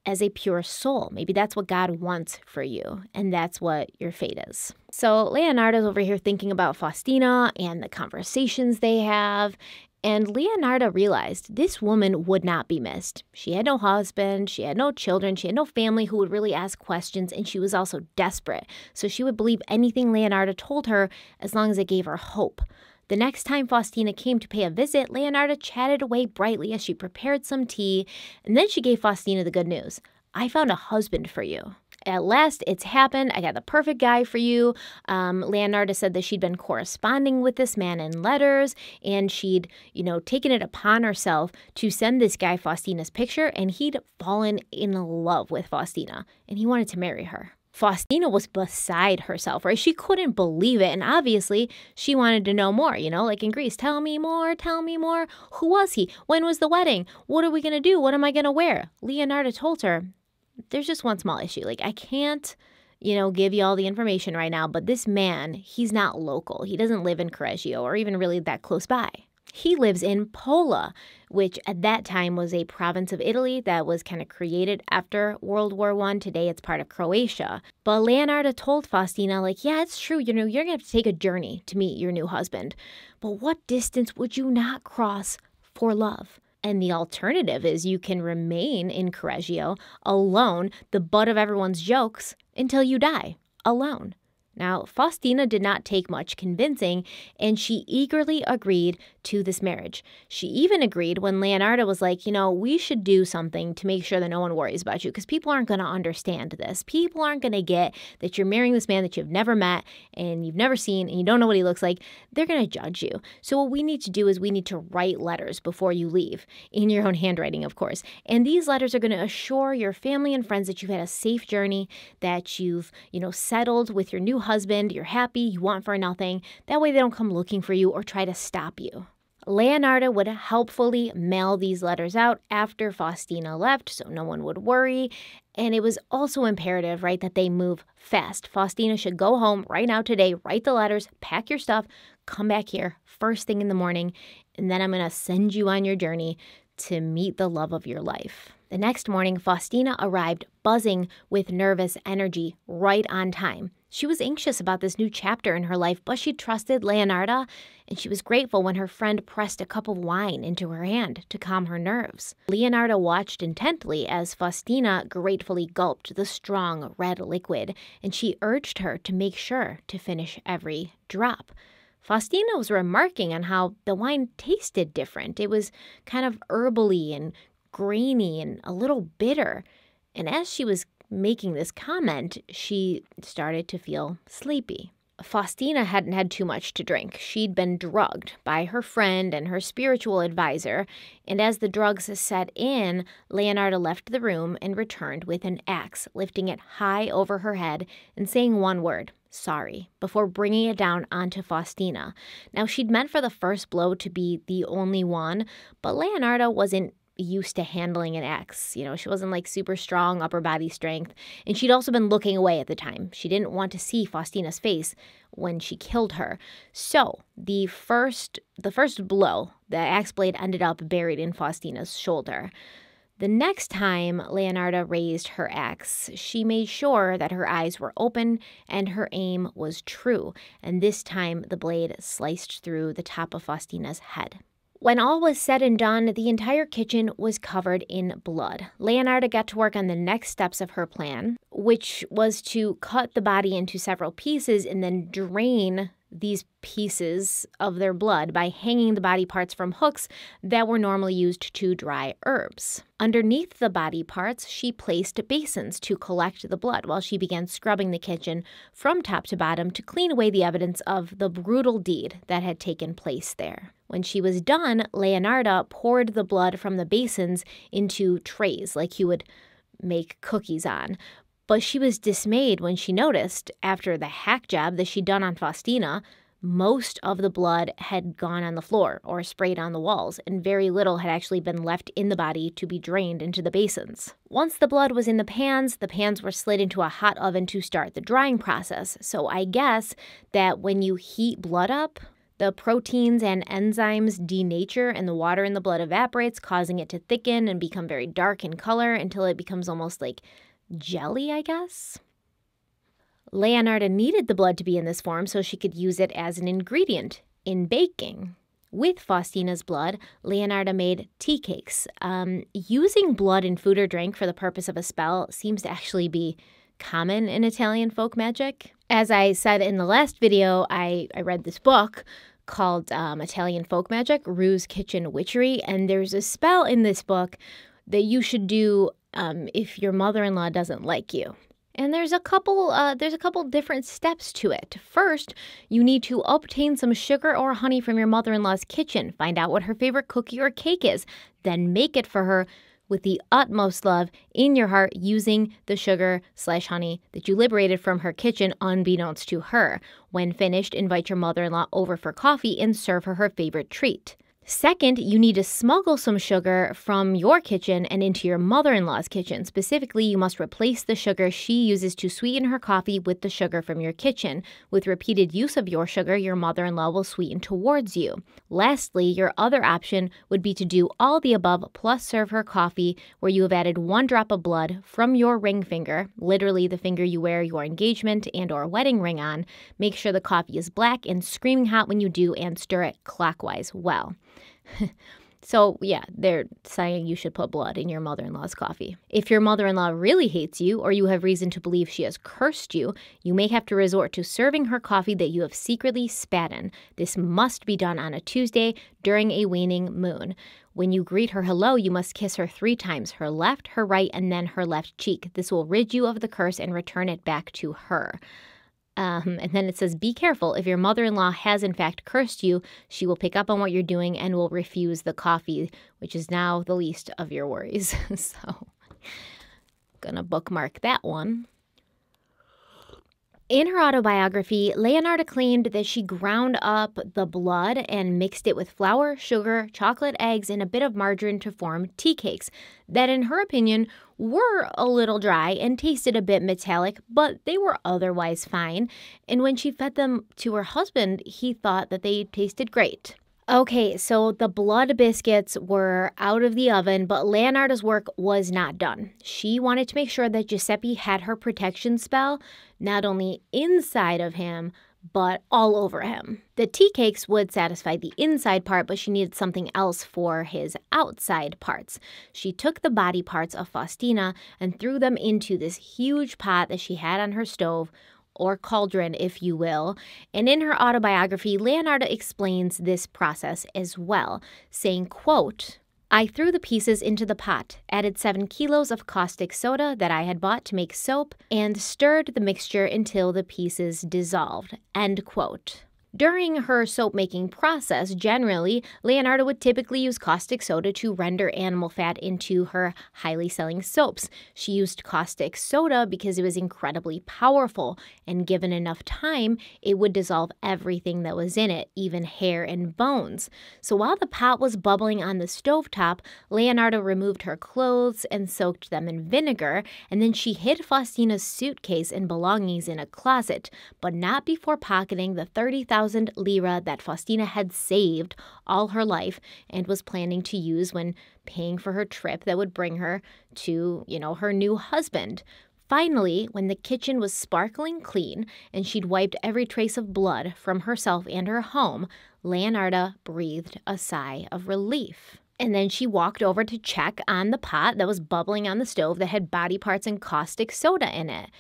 as a pure soul. Maybe that's what God wants for you, and that's what your fate is. So Leonardo's over here thinking about Faustina and the conversations they have and Leonardo realized this woman would not be missed. She had no husband, she had no children, she had no family who would really ask questions, and she was also desperate. So she would believe anything Leonardo told her as long as it gave her hope. The next time Faustina came to pay a visit, Leonardo chatted away brightly as she prepared some tea, and then she gave Faustina the good news I found a husband for you. At last, it's happened. I got the perfect guy for you. Um, Leonardo said that she'd been corresponding with this man in letters, and she'd, you know, taken it upon herself to send this guy Faustina's picture, and he'd fallen in love with Faustina, and he wanted to marry her. Faustina was beside herself, right? She couldn't believe it. And obviously, she wanted to know more, you know, like in Greece, tell me more, tell me more. Who was he? When was the wedding? What are we going to do? What am I going to wear? Leonardo told her there's just one small issue. Like, I can't, you know, give you all the information right now, but this man, he's not local. He doesn't live in Correggio or even really that close by. He lives in Pola, which at that time was a province of Italy that was kind of created after World War I. Today it's part of Croatia. But Leonardo told Faustina, like, yeah, it's true, you know, you're gonna have to take a journey to meet your new husband. But what distance would you not cross for love? And the alternative is you can remain in Correggio alone, the butt of everyone's jokes, until you die alone. Now, Faustina did not take much convincing, and she eagerly agreed to this marriage. She even agreed when Leonardo was like, you know, we should do something to make sure that no one worries about you because people aren't going to understand this. People aren't going to get that you're marrying this man that you've never met and you've never seen and you don't know what he looks like. They're going to judge you. So, what we need to do is we need to write letters before you leave in your own handwriting, of course. And these letters are going to assure your family and friends that you've had a safe journey, that you've, you know, settled with your new husband, you're happy, you want for nothing. That way they don't come looking for you or try to stop you. Leonardo would helpfully mail these letters out after Faustina left so no one would worry. And it was also imperative, right, that they move fast. Faustina should go home right now today, write the letters, pack your stuff, come back here first thing in the morning, and then I'm going to send you on your journey to meet the love of your life. The next morning, Faustina arrived buzzing with nervous energy right on time. She was anxious about this new chapter in her life, but she trusted Leonarda, and she was grateful when her friend pressed a cup of wine into her hand to calm her nerves. Leonarda watched intently as Faustina gratefully gulped the strong red liquid, and she urged her to make sure to finish every drop. Faustina was remarking on how the wine tasted different. It was kind of herbally and grainy and a little bitter. And as she was making this comment, she started to feel sleepy. Faustina hadn't had too much to drink. She'd been drugged by her friend and her spiritual advisor, and as the drugs set in, Leonardo left the room and returned with an axe, lifting it high over her head and saying one word, sorry, before bringing it down onto Faustina. Now, she'd meant for the first blow to be the only one, but Leonardo wasn't used to handling an ex. You know, she wasn't like super strong upper body strength, and she'd also been looking away at the time. She didn't want to see Faustina's face when she killed her. So, the first the first blow, the axe blade ended up buried in Faustina's shoulder. The next time Leonarda raised her axe, she made sure that her eyes were open and her aim was true, and this time the blade sliced through the top of Faustina's head. When all was said and done, the entire kitchen was covered in blood. Leonarda got to work on the next steps of her plan, which was to cut the body into several pieces and then drain these pieces of their blood by hanging the body parts from hooks that were normally used to dry herbs. Underneath the body parts, she placed basins to collect the blood while she began scrubbing the kitchen from top to bottom to clean away the evidence of the brutal deed that had taken place there. When she was done, Leonarda poured the blood from the basins into trays like you would make cookies on, but she was dismayed when she noticed, after the hack job that she'd done on Faustina, most of the blood had gone on the floor or sprayed on the walls, and very little had actually been left in the body to be drained into the basins. Once the blood was in the pans, the pans were slid into a hot oven to start the drying process. So I guess that when you heat blood up, the proteins and enzymes denature and the water in the blood evaporates, causing it to thicken and become very dark in color until it becomes almost like jelly, I guess? Leonarda needed the blood to be in this form so she could use it as an ingredient in baking. With Faustina's blood, Leonarda made tea cakes. Um, using blood in food or drink for the purpose of a spell seems to actually be common in Italian folk magic. As I said in the last video, I, I read this book called um, Italian Folk Magic, Rue's Kitchen Witchery, and there's a spell in this book that you should do um, if your mother-in-law doesn't like you. And there's a couple uh, there's a couple different steps to it. First, you need to obtain some sugar or honey from your mother-in-law's kitchen. Find out what her favorite cookie or cake is, then make it for her with the utmost love in your heart using the sugar slash honey that you liberated from her kitchen unbeknownst to her. When finished, invite your mother-in-law over for coffee and serve her her favorite treat. Second, you need to smuggle some sugar from your kitchen and into your mother in law's kitchen. Specifically, you must replace the sugar she uses to sweeten her coffee with the sugar from your kitchen. With repeated use of your sugar, your mother in law will sweeten towards you. Lastly, your other option would be to do all the above plus serve her coffee where you have added one drop of blood from your ring finger, literally the finger you wear your engagement and or wedding ring on. Make sure the coffee is black and screaming hot when you do and stir it clockwise well. so, yeah, they're saying you should put blood in your mother in law's coffee. If your mother in law really hates you, or you have reason to believe she has cursed you, you may have to resort to serving her coffee that you have secretly spat in. This must be done on a Tuesday during a waning moon. When you greet her hello, you must kiss her three times her left, her right, and then her left cheek. This will rid you of the curse and return it back to her. Um, and then it says, Be careful. If your mother in law has in fact cursed you, she will pick up on what you're doing and will refuse the coffee, which is now the least of your worries. so, gonna bookmark that one. In her autobiography, Leonarda claimed that she ground up the blood and mixed it with flour, sugar, chocolate, eggs, and a bit of margarine to form tea cakes that, in her opinion, were a little dry and tasted a bit metallic, but they were otherwise fine. And when she fed them to her husband, he thought that they tasted great. Okay, so the blood biscuits were out of the oven, but Leonardo's work was not done. She wanted to make sure that Giuseppe had her protection spell not only inside of him, but all over him. The tea cakes would satisfy the inside part, but she needed something else for his outside parts. She took the body parts of Faustina and threw them into this huge pot that she had on her stove, or cauldron, if you will. And in her autobiography, Leonardo explains this process as well, saying, quote, I threw the pieces into the pot, added seven kilos of caustic soda that I had bought to make soap, and stirred the mixture until the pieces dissolved. End quote. During her soap making process, generally, Leonardo would typically use caustic soda to render animal fat into her highly selling soaps. She used caustic soda because it was incredibly powerful, and given enough time, it would dissolve everything that was in it, even hair and bones. So while the pot was bubbling on the stove top, Leonardo removed her clothes and soaked them in vinegar, and then she hid Faustina's suitcase and belongings in a closet, but not before pocketing the 30,000 lira that Faustina had saved all her life and was planning to use when paying for her trip that would bring her to, you know, her new husband. Finally, when the kitchen was sparkling clean and she'd wiped every trace of blood from herself and her home, Leonarda breathed a sigh of relief. And then she walked over to check on the pot that was bubbling on the stove that had body parts and caustic soda in it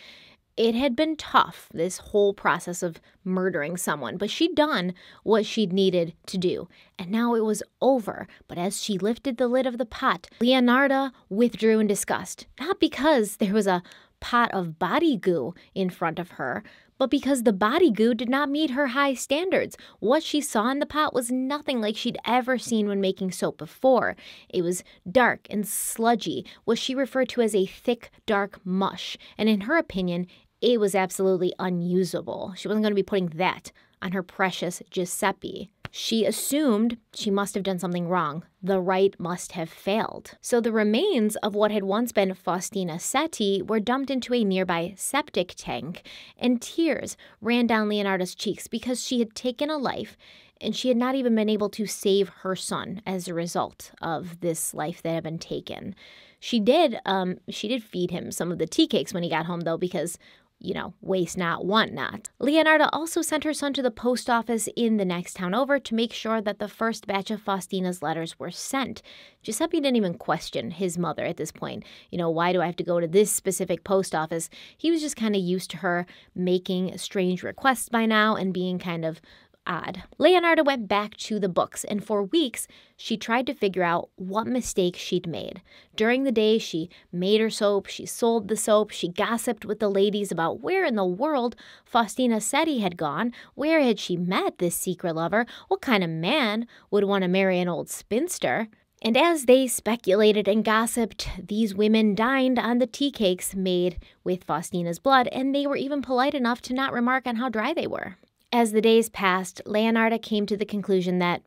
it had been tough, this whole process of murdering someone, but she'd done what she'd needed to do. And now it was over. But as she lifted the lid of the pot, Leonarda withdrew in disgust. Not because there was a pot of body goo in front of her, but because the body goo did not meet her high standards. What she saw in the pot was nothing like she'd ever seen when making soap before. It was dark and sludgy, what she referred to as a thick, dark mush, and in her opinion, it was absolutely unusable. She wasn't going to be putting that on her precious Giuseppe. She assumed she must have done something wrong. The rite must have failed. So the remains of what had once been Faustina Setti were dumped into a nearby septic tank, and tears ran down Leonardo's cheeks because she had taken a life and she had not even been able to save her son as a result of this life that had been taken. She did, um, she did feed him some of the tea cakes when he got home, though, because you know, waste not, want not. Leonardo also sent her son to the post office in the next town over to make sure that the first batch of Faustina's letters were sent. Giuseppe didn't even question his mother at this point. You know, why do I have to go to this specific post office? He was just kind of used to her making strange requests by now and being kind of odd. Leonardo went back to the books, and for weeks, she tried to figure out what mistake she'd made. During the day, she made her soap, she sold the soap, she gossiped with the ladies about where in the world Faustina he had gone, where had she met this secret lover, what kind of man would want to marry an old spinster. And as they speculated and gossiped, these women dined on the tea cakes made with Faustina's blood, and they were even polite enough to not remark on how dry they were. As the days passed, Leonarda came to the conclusion that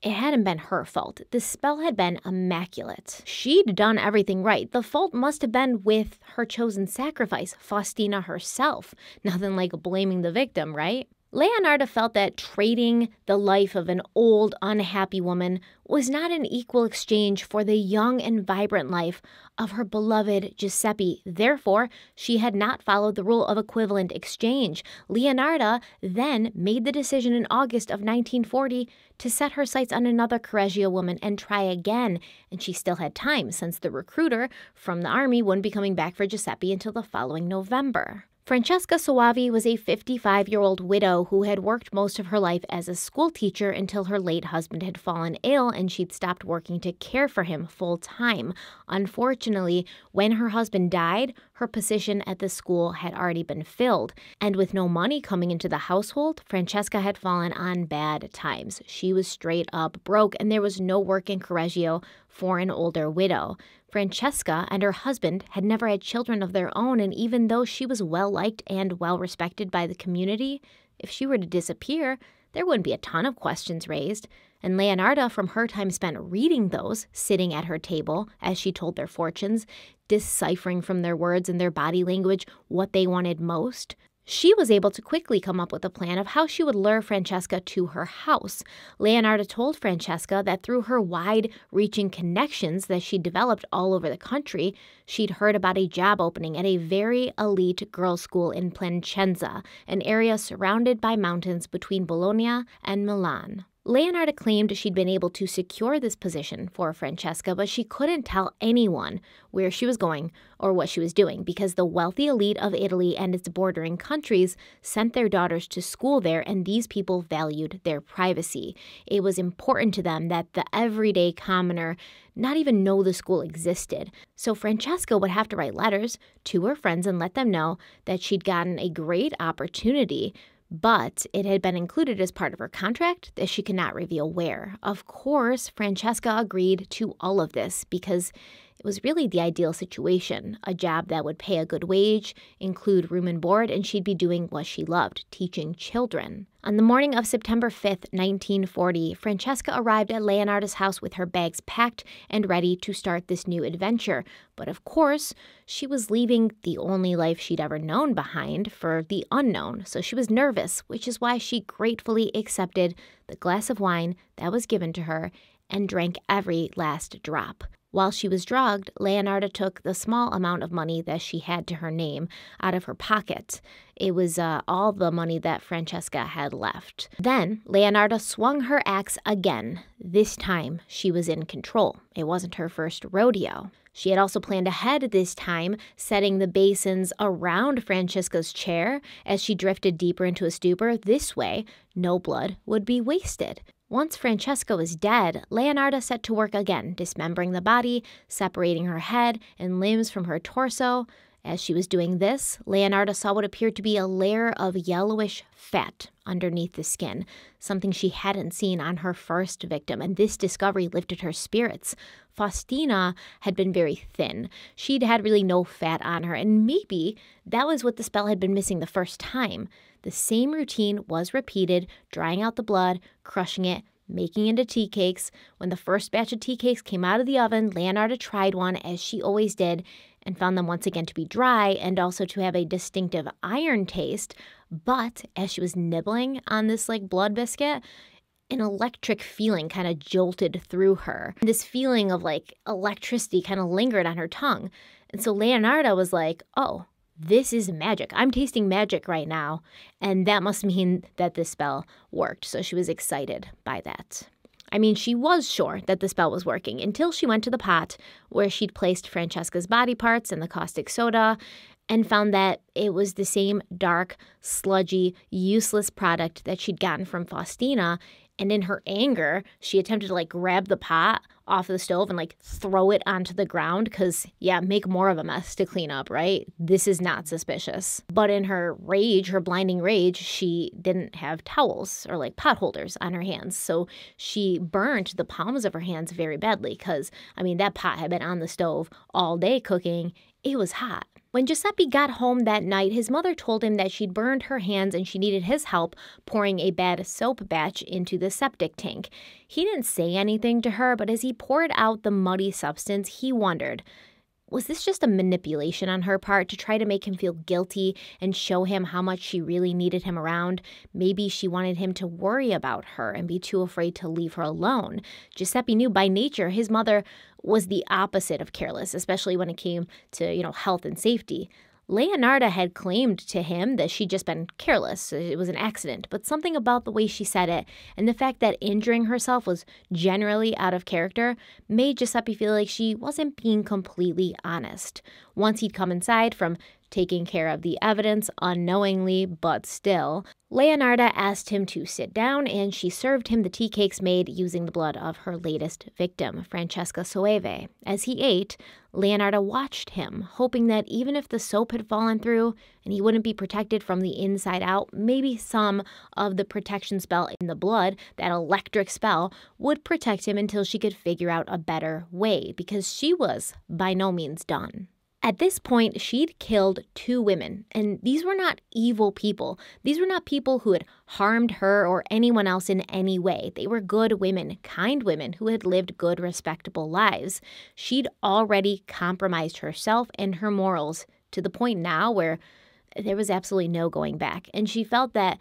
it hadn't been her fault. The spell had been immaculate. She'd done everything right. The fault must have been with her chosen sacrifice, Faustina herself. Nothing like blaming the victim, right? Leonarda felt that trading the life of an old, unhappy woman was not an equal exchange for the young and vibrant life of her beloved Giuseppe. Therefore, she had not followed the rule of equivalent exchange. Leonardo then made the decision in August of 1940 to set her sights on another Correggio woman and try again, and she still had time since the recruiter from the army wouldn't be coming back for Giuseppe until the following November. Francesca Suavi was a 55 year old widow who had worked most of her life as a schoolteacher until her late husband had fallen ill and she'd stopped working to care for him full time. Unfortunately, when her husband died, her position at the school had already been filled. And with no money coming into the household, Francesca had fallen on bad times. She was straight up broke, and there was no work in Correggio for an older widow. Francesca and her husband had never had children of their own, and even though she was well liked and well respected by the community, if she were to disappear, there wouldn't be a ton of questions raised. And Leonarda, from her time spent reading those, sitting at her table as she told their fortunes, deciphering from their words and their body language what they wanted most, she was able to quickly come up with a plan of how she would lure Francesca to her house. Leonardo told Francesca that through her wide-reaching connections that she developed all over the country, she'd heard about a job opening at a very elite girls' school in Placenza, an area surrounded by mountains between Bologna and Milan. Leonarda claimed she'd been able to secure this position for Francesca, but she couldn't tell anyone where she was going or what she was doing because the wealthy elite of Italy and its bordering countries sent their daughters to school there, and these people valued their privacy. It was important to them that the everyday commoner not even know the school existed. So Francesca would have to write letters to her friends and let them know that she'd gotten a great opportunity but it had been included as part of her contract that she could not reveal where. Of course, Francesca agreed to all of this because it was really the ideal situation a job that would pay a good wage, include room and board, and she'd be doing what she loved teaching children. On the morning of September 5th, 1940, Francesca arrived at Leonardo's house with her bags packed and ready to start this new adventure. But of course, she was leaving the only life she'd ever known behind for the unknown, so she was nervous, which is why she gratefully accepted the glass of wine that was given to her and drank every last drop. While she was drugged, Leonarda took the small amount of money that she had to her name out of her pocket. It was uh, all the money that Francesca had left. Then Leonarda swung her axe again. This time she was in control. It wasn't her first rodeo. She had also planned ahead this time, setting the basins around Francesca's chair as she drifted deeper into a stupor. This way, no blood would be wasted. Once Francesca was dead, Leonarda set to work again, dismembering the body, separating her head and limbs from her torso. As she was doing this, Leonarda saw what appeared to be a layer of yellowish fat underneath the skin, something she hadn't seen on her first victim, and this discovery lifted her spirits. Faustina had been very thin. She'd had really no fat on her, and maybe that was what the spell had been missing the first time. The same routine was repeated, drying out the blood, crushing it, making into tea cakes. When the first batch of tea cakes came out of the oven, Leonarda tried one, as she always did, and found them once again to be dry and also to have a distinctive iron taste. But as she was nibbling on this like blood biscuit, an electric feeling kind of jolted through her. This feeling of like electricity kind of lingered on her tongue. And so Leonarda was like, oh, this is magic. I'm tasting magic right now. And that must mean that the spell worked. So she was excited by that. I mean, she was sure that the spell was working until she went to the pot where she'd placed Francesca's body parts and the caustic soda and found that it was the same dark, sludgy, useless product that she'd gotten from Faustina. And in her anger, she attempted to like grab the pot off the stove and like throw it onto the ground because, yeah, make more of a mess to clean up, right? This is not suspicious. But in her rage, her blinding rage, she didn't have towels or like pot holders on her hands. So she burned the palms of her hands very badly because, I mean, that pot had been on the stove all day cooking. It was hot. When Giuseppe got home that night, his mother told him that she'd burned her hands and she needed his help pouring a bad soap batch into the septic tank. He didn't say anything to her, but as he poured out the muddy substance, he wondered was this just a manipulation on her part to try to make him feel guilty and show him how much she really needed him around? Maybe she wanted him to worry about her and be too afraid to leave her alone. Giuseppe knew by nature his mother was the opposite of careless, especially when it came to, you know, health and safety. Leonarda had claimed to him that she'd just been careless, it was an accident, but something about the way she said it and the fact that injuring herself was generally out of character made Giuseppe feel like she wasn't being completely honest. Once he'd come inside from taking care of the evidence unknowingly, but still, Leonarda asked him to sit down, and she served him the tea cakes made using the blood of her latest victim, Francesca Soeve. As he ate, Leonarda watched him, hoping that even if the soap had fallen through and he wouldn't be protected from the inside out, maybe some of the protection spell in the blood, that electric spell, would protect him until she could figure out a better way, because she was by no means done. At this point, she'd killed two women, and these were not evil people. These were not people who had harmed her or anyone else in any way. They were good women, kind women who had lived good, respectable lives. She'd already compromised herself and her morals to the point now where there was absolutely no going back. And she felt that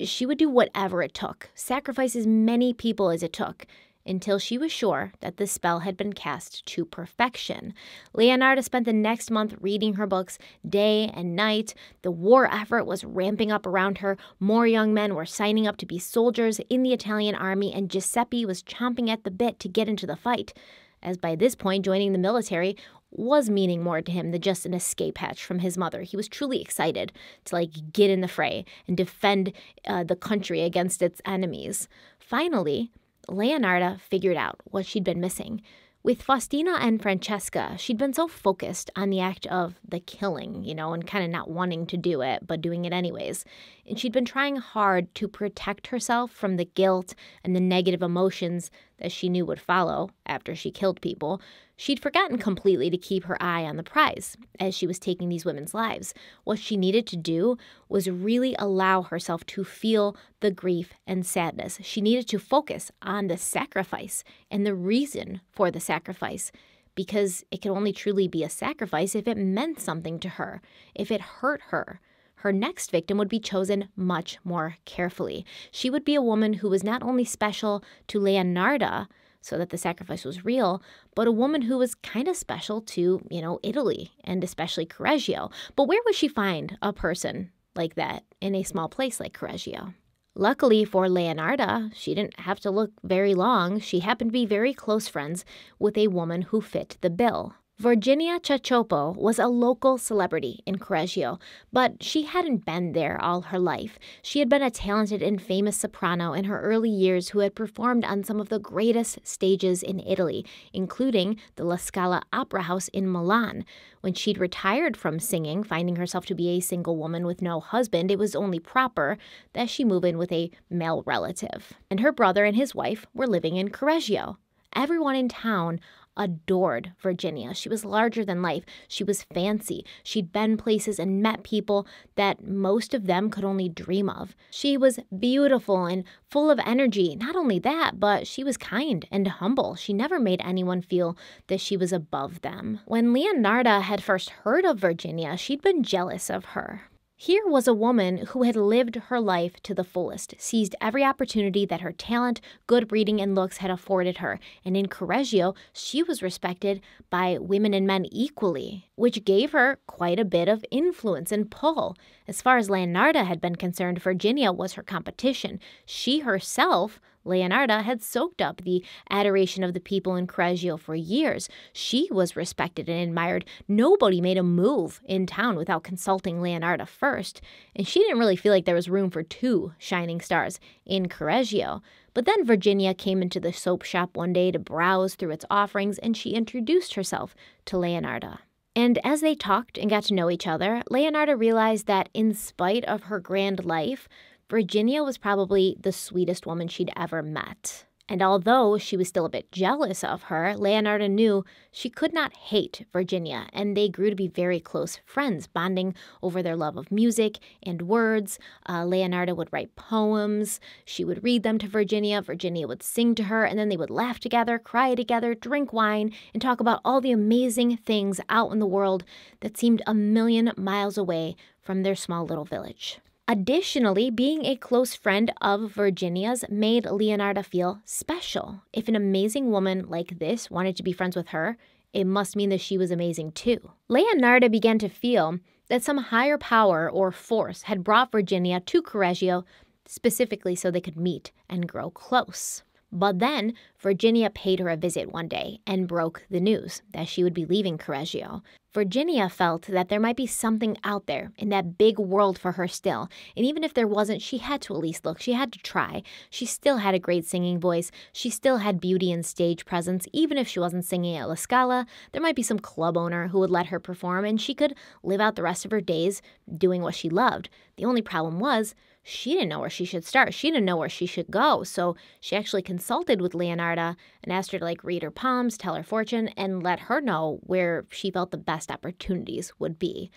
she would do whatever it took, sacrifice as many people as it took until she was sure that the spell had been cast to perfection. Leonarda spent the next month reading her books day and night. The war effort was ramping up around her. More young men were signing up to be soldiers in the Italian army, and Giuseppe was chomping at the bit to get into the fight. As by this point, joining the military was meaning more to him than just an escape hatch from his mother. He was truly excited to like get in the fray and defend uh, the country against its enemies. Finally, Leonarda figured out what she'd been missing. With Faustina and Francesca, she'd been so focused on the act of the killing, you know, and kind of not wanting to do it, but doing it anyways and she'd been trying hard to protect herself from the guilt and the negative emotions that she knew would follow after she killed people. She'd forgotten completely to keep her eye on the prize as she was taking these women's lives. What she needed to do was really allow herself to feel the grief and sadness. She needed to focus on the sacrifice and the reason for the sacrifice because it could only truly be a sacrifice if it meant something to her, if it hurt her her next victim would be chosen much more carefully. She would be a woman who was not only special to Leonarda, so that the sacrifice was real, but a woman who was kind of special to, you know, Italy and especially Correggio. But where would she find a person like that in a small place like Correggio? Luckily for Leonarda, she didn't have to look very long. She happened to be very close friends with a woman who fit the bill. Virginia Chachopo was a local celebrity in Correggio, but she hadn't been there all her life. She had been a talented and famous soprano in her early years who had performed on some of the greatest stages in Italy, including the La Scala Opera House in Milan. When she'd retired from singing, finding herself to be a single woman with no husband, it was only proper that she move in with a male relative. And her brother and his wife were living in Correggio everyone in town adored Virginia. She was larger than life. She was fancy. She'd been places and met people that most of them could only dream of. She was beautiful and full of energy. Not only that, but she was kind and humble. She never made anyone feel that she was above them. When Leonarda had first heard of Virginia, she'd been jealous of her. Here was a woman who had lived her life to the fullest, seized every opportunity that her talent, good breeding, and looks had afforded her, and in Correggio, she was respected by women and men equally, which gave her quite a bit of influence and pull. As far as Leonarda had been concerned, Virginia was her competition. She herself Leonarda had soaked up the adoration of the people in Correggio for years. She was respected and admired. Nobody made a move in town without consulting Leonarda first, and she didn't really feel like there was room for two shining stars in Correggio. But then Virginia came into the soap shop one day to browse through its offerings, and she introduced herself to Leonarda. And as they talked and got to know each other, Leonarda realized that in spite of her grand life, Virginia was probably the sweetest woman she'd ever met. And although she was still a bit jealous of her, Leonardo knew she could not hate Virginia, and they grew to be very close friends, bonding over their love of music and words. Uh, Leonardo would write poems, she would read them to Virginia, Virginia would sing to her, and then they would laugh together, cry together, drink wine, and talk about all the amazing things out in the world that seemed a million miles away from their small little village. Additionally, being a close friend of Virginia's made Leonarda feel special. If an amazing woman like this wanted to be friends with her, it must mean that she was amazing too. Leonarda began to feel that some higher power or force had brought Virginia to Correggio specifically so they could meet and grow close. But then, Virginia paid her a visit one day and broke the news that she would be leaving Correggio. Virginia felt that there might be something out there in that big world for her still, and even if there wasn't, she had to at least look, she had to try. She still had a great singing voice, she still had beauty and stage presence, even if she wasn't singing at La Scala, there might be some club owner who would let her perform, and she could live out the rest of her days doing what she loved. The only problem was, she didn't know where she should start. She didn't know where she should go. So she actually consulted with Leonarda and asked her to like read her palms, tell her fortune, and let her know where she felt the best opportunities would be.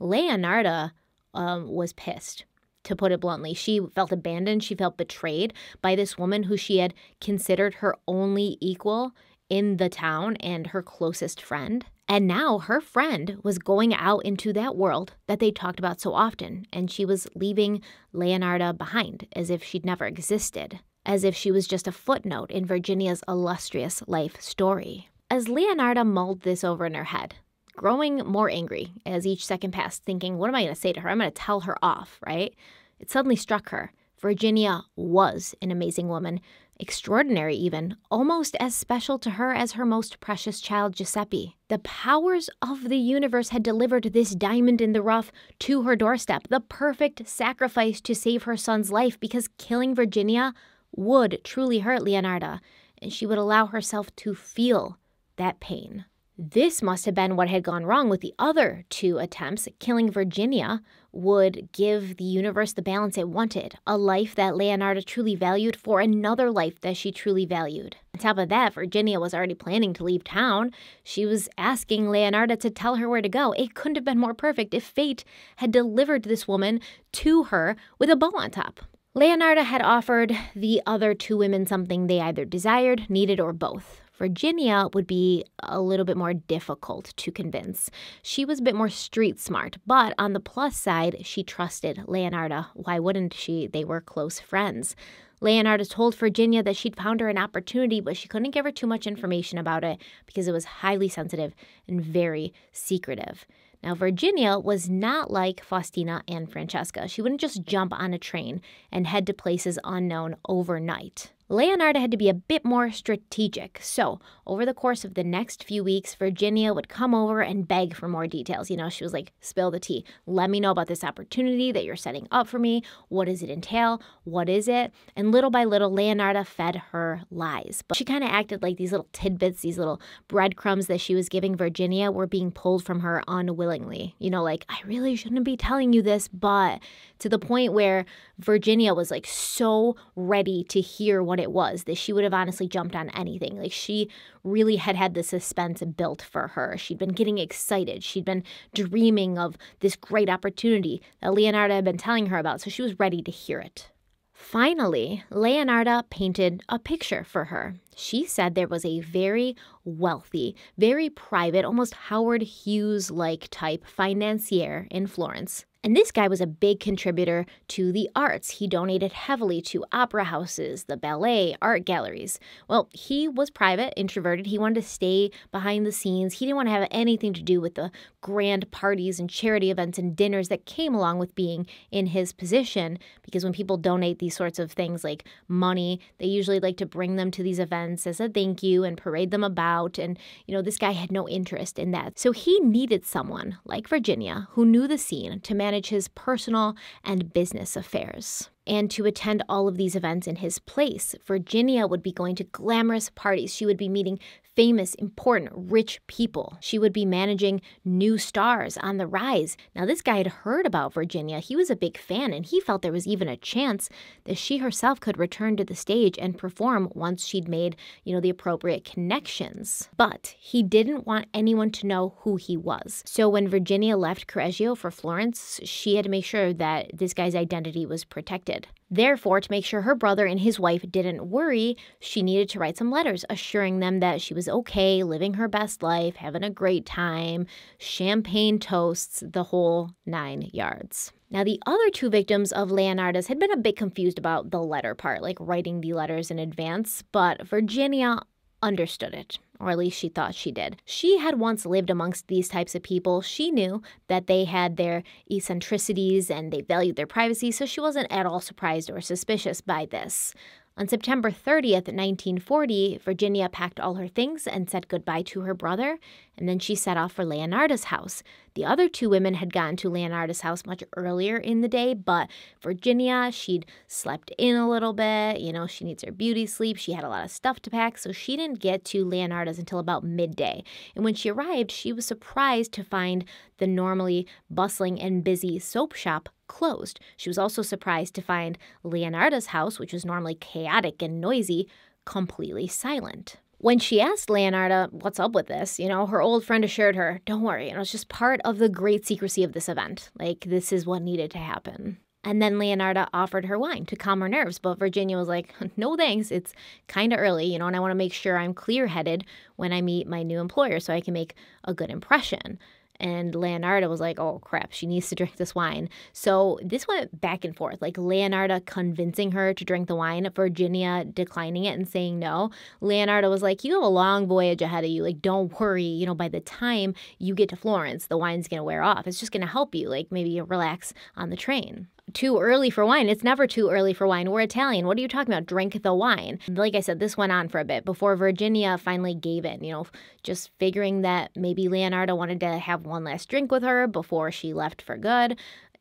Leonarda um, was pissed, to put it bluntly. She felt abandoned. She felt betrayed by this woman who she had considered her only equal in the town and her closest friend. And now her friend was going out into that world that they talked about so often, and she was leaving Leonarda behind as if she'd never existed, as if she was just a footnote in Virginia's illustrious life story. As Leonarda mulled this over in her head, growing more angry as each second passed, thinking, What am I going to say to her? I'm going to tell her off, right? It suddenly struck her. Virginia was an amazing woman extraordinary even, almost as special to her as her most precious child, Giuseppe. The powers of the universe had delivered this diamond in the rough to her doorstep, the perfect sacrifice to save her son's life because killing Virginia would truly hurt Leonarda, and she would allow herself to feel that pain. This must have been what had gone wrong with the other two attempts. Killing Virginia would give the universe the balance it wanted a life that Leonarda truly valued for another life that she truly valued. On top of that, Virginia was already planning to leave town. She was asking Leonarda to tell her where to go. It couldn't have been more perfect if fate had delivered this woman to her with a bow on top. Leonarda had offered the other two women something they either desired, needed, or both. Virginia would be a little bit more difficult to convince. She was a bit more street smart, but on the plus side, she trusted Leonarda. Why wouldn't she? They were close friends. Leonarda told Virginia that she'd found her an opportunity, but she couldn't give her too much information about it because it was highly sensitive and very secretive. Now, Virginia was not like Faustina and Francesca. She wouldn't just jump on a train and head to places unknown overnight. Leonardo had to be a bit more strategic. So, over the course of the next few weeks, Virginia would come over and beg for more details. You know, she was like, spill the tea. Let me know about this opportunity that you're setting up for me. What does it entail? What is it? And little by little, Leonardo fed her lies. But she kind of acted like these little tidbits, these little breadcrumbs that she was giving Virginia were being pulled from her unwillingly. You know, like, I really shouldn't be telling you this, but to the point where Virginia was like so ready to hear what it was that she would have honestly jumped on anything. Like she really had had the suspense built for her. She'd been getting excited. She'd been dreaming of this great opportunity that Leonardo had been telling her about, so she was ready to hear it. Finally, Leonardo painted a picture for her. She said there was a very wealthy, very private, almost Howard Hughes like type financier in Florence and this guy was a big contributor to the arts. He donated heavily to opera houses, the ballet, art galleries. Well, he was private, introverted. He wanted to stay behind the scenes. He didn't want to have anything to do with the grand parties and charity events and dinners that came along with being in his position. Because when people donate these sorts of things like money, they usually like to bring them to these events as a thank you and parade them about. And, you know, this guy had no interest in that. So he needed someone like Virginia who knew the scene to manage manage his personal and business affairs. And to attend all of these events in his place, Virginia would be going to glamorous parties. She would be meeting famous, important, rich people. She would be managing new stars on the rise. Now, this guy had heard about Virginia. He was a big fan, and he felt there was even a chance that she herself could return to the stage and perform once she'd made, you know, the appropriate connections. But he didn't want anyone to know who he was. So when Virginia left Correggio for Florence, she had to make sure that this guy's identity was protected. Therefore, to make sure her brother and his wife didn't worry, she needed to write some letters assuring them that she was okay, living her best life, having a great time, champagne toasts, the whole nine yards. Now, the other two victims of Leonardo's had been a bit confused about the letter part, like writing the letters in advance, but Virginia understood it or at least she thought she did. She had once lived amongst these types of people. She knew that they had their eccentricities and they valued their privacy, so she wasn't at all surprised or suspicious by this. On September 30th, 1940, Virginia packed all her things and said goodbye to her brother, and then she set off for Leonardo's house. The other two women had gotten to Leonardo's house much earlier in the day, but Virginia, she'd slept in a little bit. You know, she needs her beauty sleep. She had a lot of stuff to pack, so she didn't get to Leonardo's until about midday. And when she arrived, she was surprised to find the normally bustling and busy soap shop closed. She was also surprised to find Leonardo's house, which was normally chaotic and noisy, completely silent. When she asked Leonardo, what's up with this, you know, her old friend assured her, don't worry, you know, it's just part of the great secrecy of this event. Like, this is what needed to happen. And then Leonardo offered her wine to calm her nerves, but Virginia was like, no thanks, it's kind of early, you know, and I want to make sure I'm clear headed when I meet my new employer so I can make a good impression. And Leonardo was like, oh crap, she needs to drink this wine. So this went back and forth, like Leonardo convincing her to drink the wine, Virginia declining it and saying no. Leonardo was like, you have a long voyage ahead of you. Like, don't worry. You know, by the time you get to Florence, the wine's going to wear off. It's just going to help you, like maybe relax on the train too early for wine. It's never too early for wine. We're Italian. What are you talking about? Drink the wine. Like I said, this went on for a bit before Virginia finally gave in, you know, just figuring that maybe Leonardo wanted to have one last drink with her before she left for good,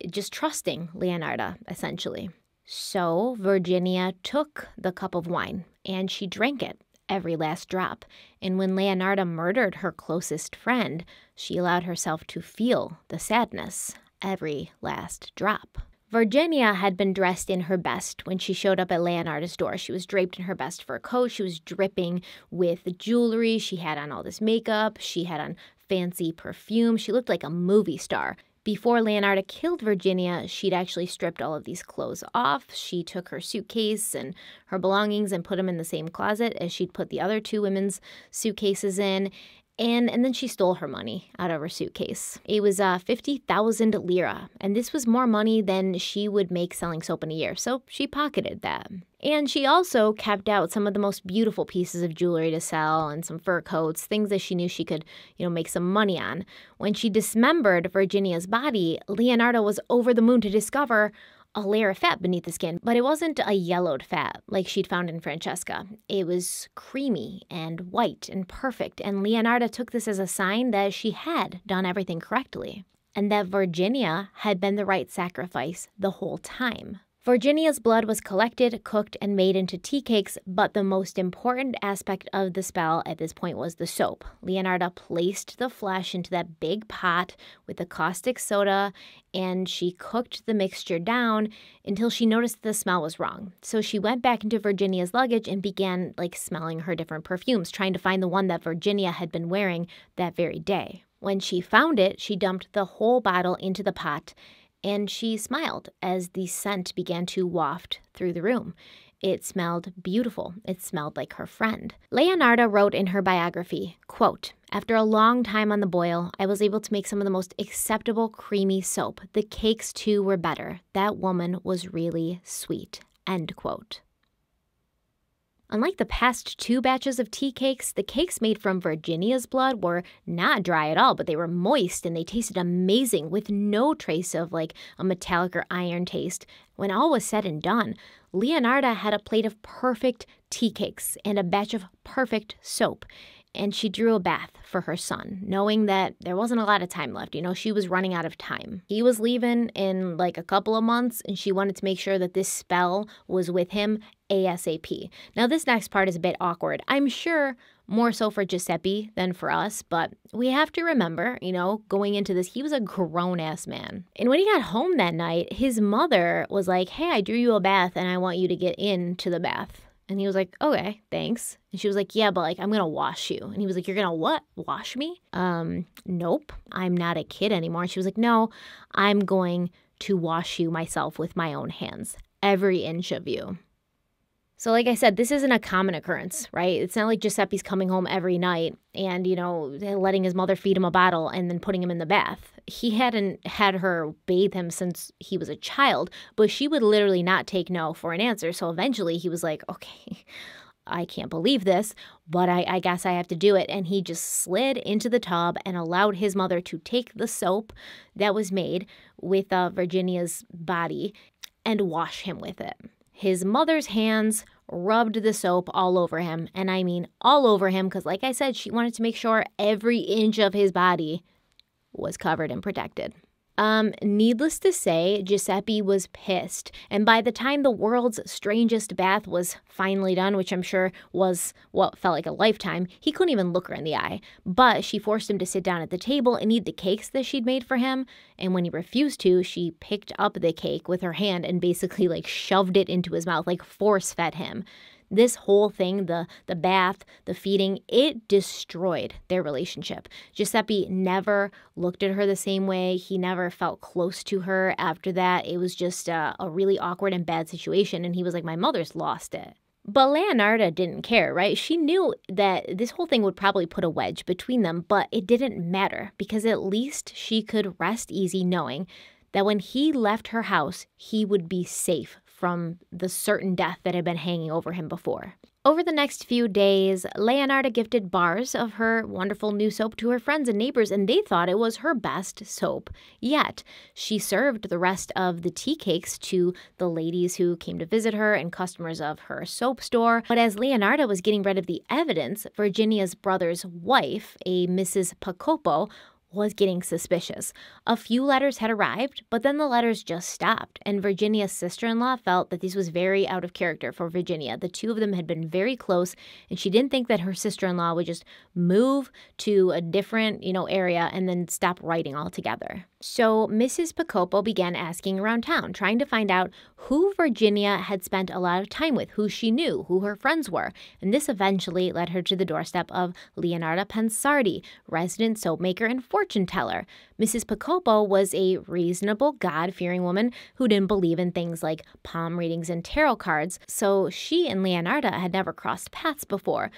just trusting Leonardo, essentially. So Virginia took the cup of wine and she drank it every last drop. And when Leonardo murdered her closest friend, she allowed herself to feel the sadness every last drop. Virginia had been dressed in her best when she showed up at Leonardo's door. She was draped in her best fur coat. She was dripping with jewelry. She had on all this makeup. She had on fancy perfume. She looked like a movie star. Before Leonardo killed Virginia, she'd actually stripped all of these clothes off. She took her suitcase and her belongings and put them in the same closet as she'd put the other two women's suitcases in. And, and then she stole her money out of her suitcase. It was uh, 50,000 lira, and this was more money than she would make selling soap in a year, so she pocketed that. And she also kept out some of the most beautiful pieces of jewelry to sell and some fur coats, things that she knew she could, you know, make some money on. When she dismembered Virginia's body, Leonardo was over the moon to discover a layer of fat beneath the skin, but it wasn't a yellowed fat like she'd found in Francesca. It was creamy and white and perfect, and Leonarda took this as a sign that she had done everything correctly and that Virginia had been the right sacrifice the whole time. Virginia's blood was collected, cooked, and made into tea cakes, but the most important aspect of the spell at this point was the soap. Leonarda placed the flesh into that big pot with the caustic soda and she cooked the mixture down until she noticed the smell was wrong. So she went back into Virginia's luggage and began like smelling her different perfumes, trying to find the one that Virginia had been wearing that very day. When she found it, she dumped the whole bottle into the pot and she smiled as the scent began to waft through the room. It smelled beautiful. It smelled like her friend. Leonarda wrote in her biography, quote, after a long time on the boil, I was able to make some of the most acceptable creamy soap. The cakes, too, were better. That woman was really sweet. End quote. Unlike the past two batches of tea cakes, the cakes made from Virginia's blood were not dry at all, but they were moist and they tasted amazing with no trace of like a metallic or iron taste. When all was said and done, Leonarda had a plate of perfect tea cakes and a batch of perfect soap and she drew a bath for her son, knowing that there wasn't a lot of time left. You know, she was running out of time. He was leaving in like a couple of months, and she wanted to make sure that this spell was with him ASAP. Now, this next part is a bit awkward. I'm sure more so for Giuseppe than for us, but we have to remember, you know, going into this, he was a grown ass man. And when he got home that night, his mother was like, Hey, I drew you a bath and I want you to get into the bath. And he was like, okay, thanks. And she was like, yeah, but like, I'm gonna wash you. And he was like, you're gonna what? Wash me? Um, nope, I'm not a kid anymore. And she was like, no, I'm going to wash you myself with my own hands, every inch of you. So, like I said, this isn't a common occurrence, right? It's not like Giuseppe's coming home every night and, you know, letting his mother feed him a bottle and then putting him in the bath. He hadn't had her bathe him since he was a child, but she would literally not take no for an answer. So eventually he was like, okay, I can't believe this, but I, I guess I have to do it. And he just slid into the tub and allowed his mother to take the soap that was made with uh, Virginia's body and wash him with it his mother's hands rubbed the soap all over him. And I mean, all over him, because like I said, she wanted to make sure every inch of his body was covered and protected. Um, needless to say, Giuseppe was pissed, and by the time the world's strangest bath was finally done, which I'm sure was what felt like a lifetime, he couldn't even look her in the eye. But she forced him to sit down at the table and eat the cakes that she'd made for him, and when he refused to, she picked up the cake with her hand and basically like shoved it into his mouth, like force fed him this whole thing, the the bath, the feeding, it destroyed their relationship. Giuseppe never looked at her the same way. He never felt close to her after that. It was just a, a really awkward and bad situation. And he was like, my mother's lost it. But Leonarda didn't care, right? She knew that this whole thing would probably put a wedge between them, but it didn't matter because at least she could rest easy knowing that when he left her house, he would be safe from the certain death that had been hanging over him before. Over the next few days, Leonarda gifted bars of her wonderful new soap to her friends and neighbors, and they thought it was her best soap yet. She served the rest of the tea cakes to the ladies who came to visit her and customers of her soap store. But as Leonarda was getting rid of the evidence, Virginia's brother's wife, a Mrs. Pacopo, was getting suspicious. A few letters had arrived, but then the letters just stopped, and Virginia's sister in law felt that this was very out of character for Virginia. The two of them had been very close, and she didn't think that her sister in law would just move to a different, you know, area and then stop writing altogether. So Mrs. Pacopo began asking around town, trying to find out who Virginia had spent a lot of time with, who she knew, who her friends were, and this eventually led her to the doorstep of Leonardo Pensardi, resident soap maker and fortune teller. Mrs. Pacopo was a reasonable, God-fearing woman who didn't believe in things like palm readings and tarot cards, so she and Leonardo had never crossed paths before.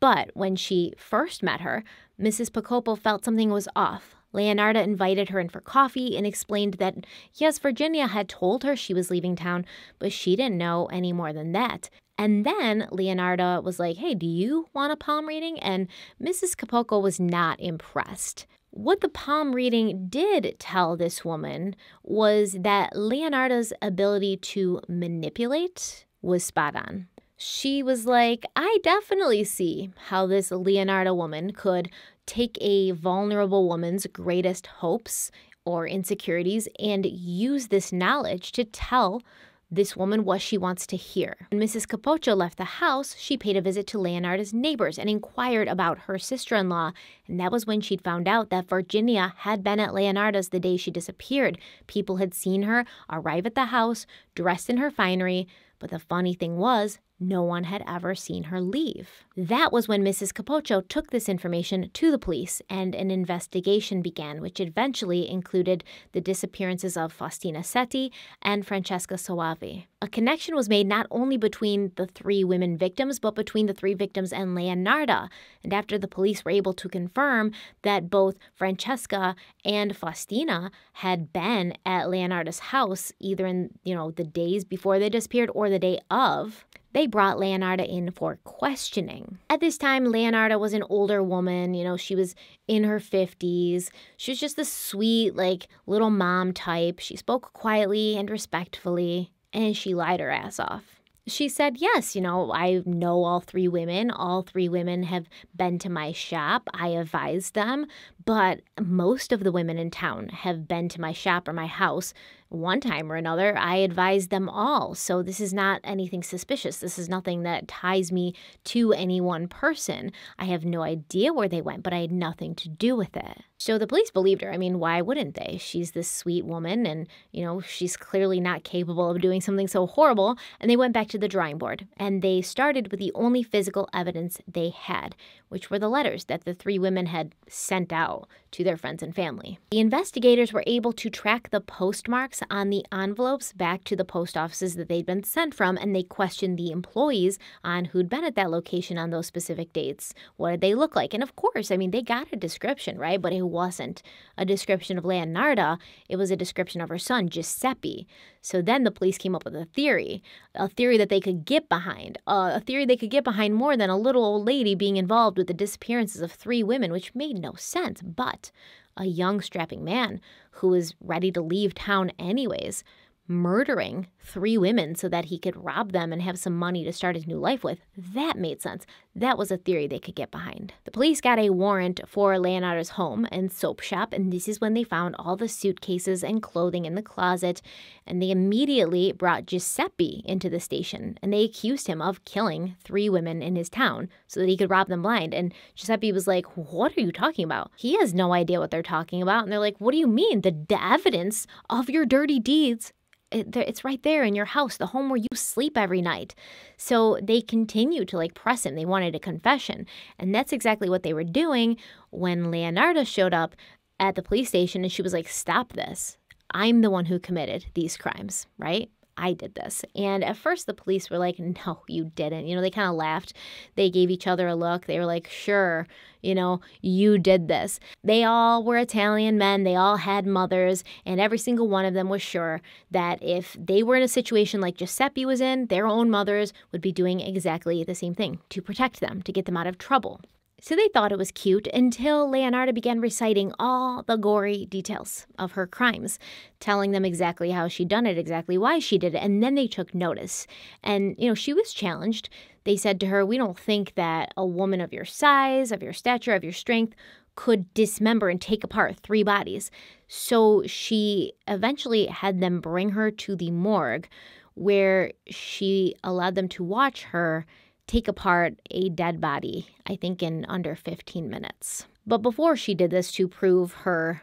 But when she first met her, Mrs. Pacopo felt something was off Leonarda invited her in for coffee and explained that, yes, Virginia had told her she was leaving town, but she didn't know any more than that. And then Leonarda was like, hey, do you want a palm reading? And Mrs. Capocco was not impressed. What the palm reading did tell this woman was that Leonarda's ability to manipulate was spot on she was like, I definitely see how this Leonardo woman could take a vulnerable woman's greatest hopes or insecurities and use this knowledge to tell this woman what she wants to hear. When Mrs. Capocho left the house, she paid a visit to Leonardo's neighbors and inquired about her sister in law. And that was when she'd found out that Virginia had been at Leonardo's the day she disappeared. People had seen her arrive at the house, dressed in her finery. But the funny thing was, no one had ever seen her leave. That was when Mrs. Capocho took this information to the police, and an investigation began, which eventually included the disappearances of Faustina Setti and Francesca Soave. A connection was made not only between the three women victims, but between the three victims and Leonarda. And after the police were able to confirm that both Francesca and Faustina had been at Leonarda's house, either in you know the days before they disappeared or the day of, they brought Leonarda in for questioning. At this time, Leonarda was an older woman. You know, she was in her 50s. She was just the sweet, like, little mom type. She spoke quietly and respectfully, and she lied her ass off. She said, Yes, you know, I know all three women. All three women have been to my shop. I advised them, but most of the women in town have been to my shop or my house one time or another, I advise them all. So this is not anything suspicious. This is nothing that ties me to any one person. I have no idea where they went, but I had nothing to do with it. So the police believed her. I mean, why wouldn't they? She's this sweet woman, and, you know, she's clearly not capable of doing something so horrible. And they went back to the drawing board and they started with the only physical evidence they had, which were the letters that the three women had sent out to their friends and family. The investigators were able to track the postmarks on the envelopes back to the post offices that they'd been sent from, and they questioned the employees on who'd been at that location on those specific dates. What did they look like? And of course, I mean, they got a description, right? But it wasn't a description of Leonarda, it was a description of her son, Giuseppe. So then the police came up with a theory, a theory that they could get behind, uh, a theory they could get behind more than a little old lady being involved with the disappearances of three women, which made no sense. But a young, strapping man who was ready to leave town anyways murdering three women so that he could rob them and have some money to start his new life with, that made sense. That was a theory they could get behind. The police got a warrant for Leonardo's home and soap shop, and this is when they found all the suitcases and clothing in the closet, and they immediately brought Giuseppe into the station, and they accused him of killing three women in his town so that he could rob them blind. And Giuseppe was like, what are you talking about? He has no idea what they're talking about. And they're like, what do you mean? The, the evidence of your dirty deeds it's right there in your house, the home where you sleep every night. So they continued to like press him. They wanted a confession. And that's exactly what they were doing when Leonardo showed up at the police station and she was like, Stop this. I'm the one who committed these crimes, right? I did this. And at first, the police were like, no, you didn't. You know, they kind of laughed. They gave each other a look. They were like, sure, you know, you did this. They all were Italian men. They all had mothers. And every single one of them was sure that if they were in a situation like Giuseppe was in, their own mothers would be doing exactly the same thing to protect them, to get them out of trouble. So they thought it was cute until Leonardo began reciting all the gory details of her crimes, telling them exactly how she'd done it, exactly why she did it, and then they took notice. And, you know, she was challenged. They said to her, We don't think that a woman of your size, of your stature, of your strength could dismember and take apart three bodies. So she eventually had them bring her to the morgue where she allowed them to watch her take apart a dead body, I think, in under 15 minutes. But before she did this to prove her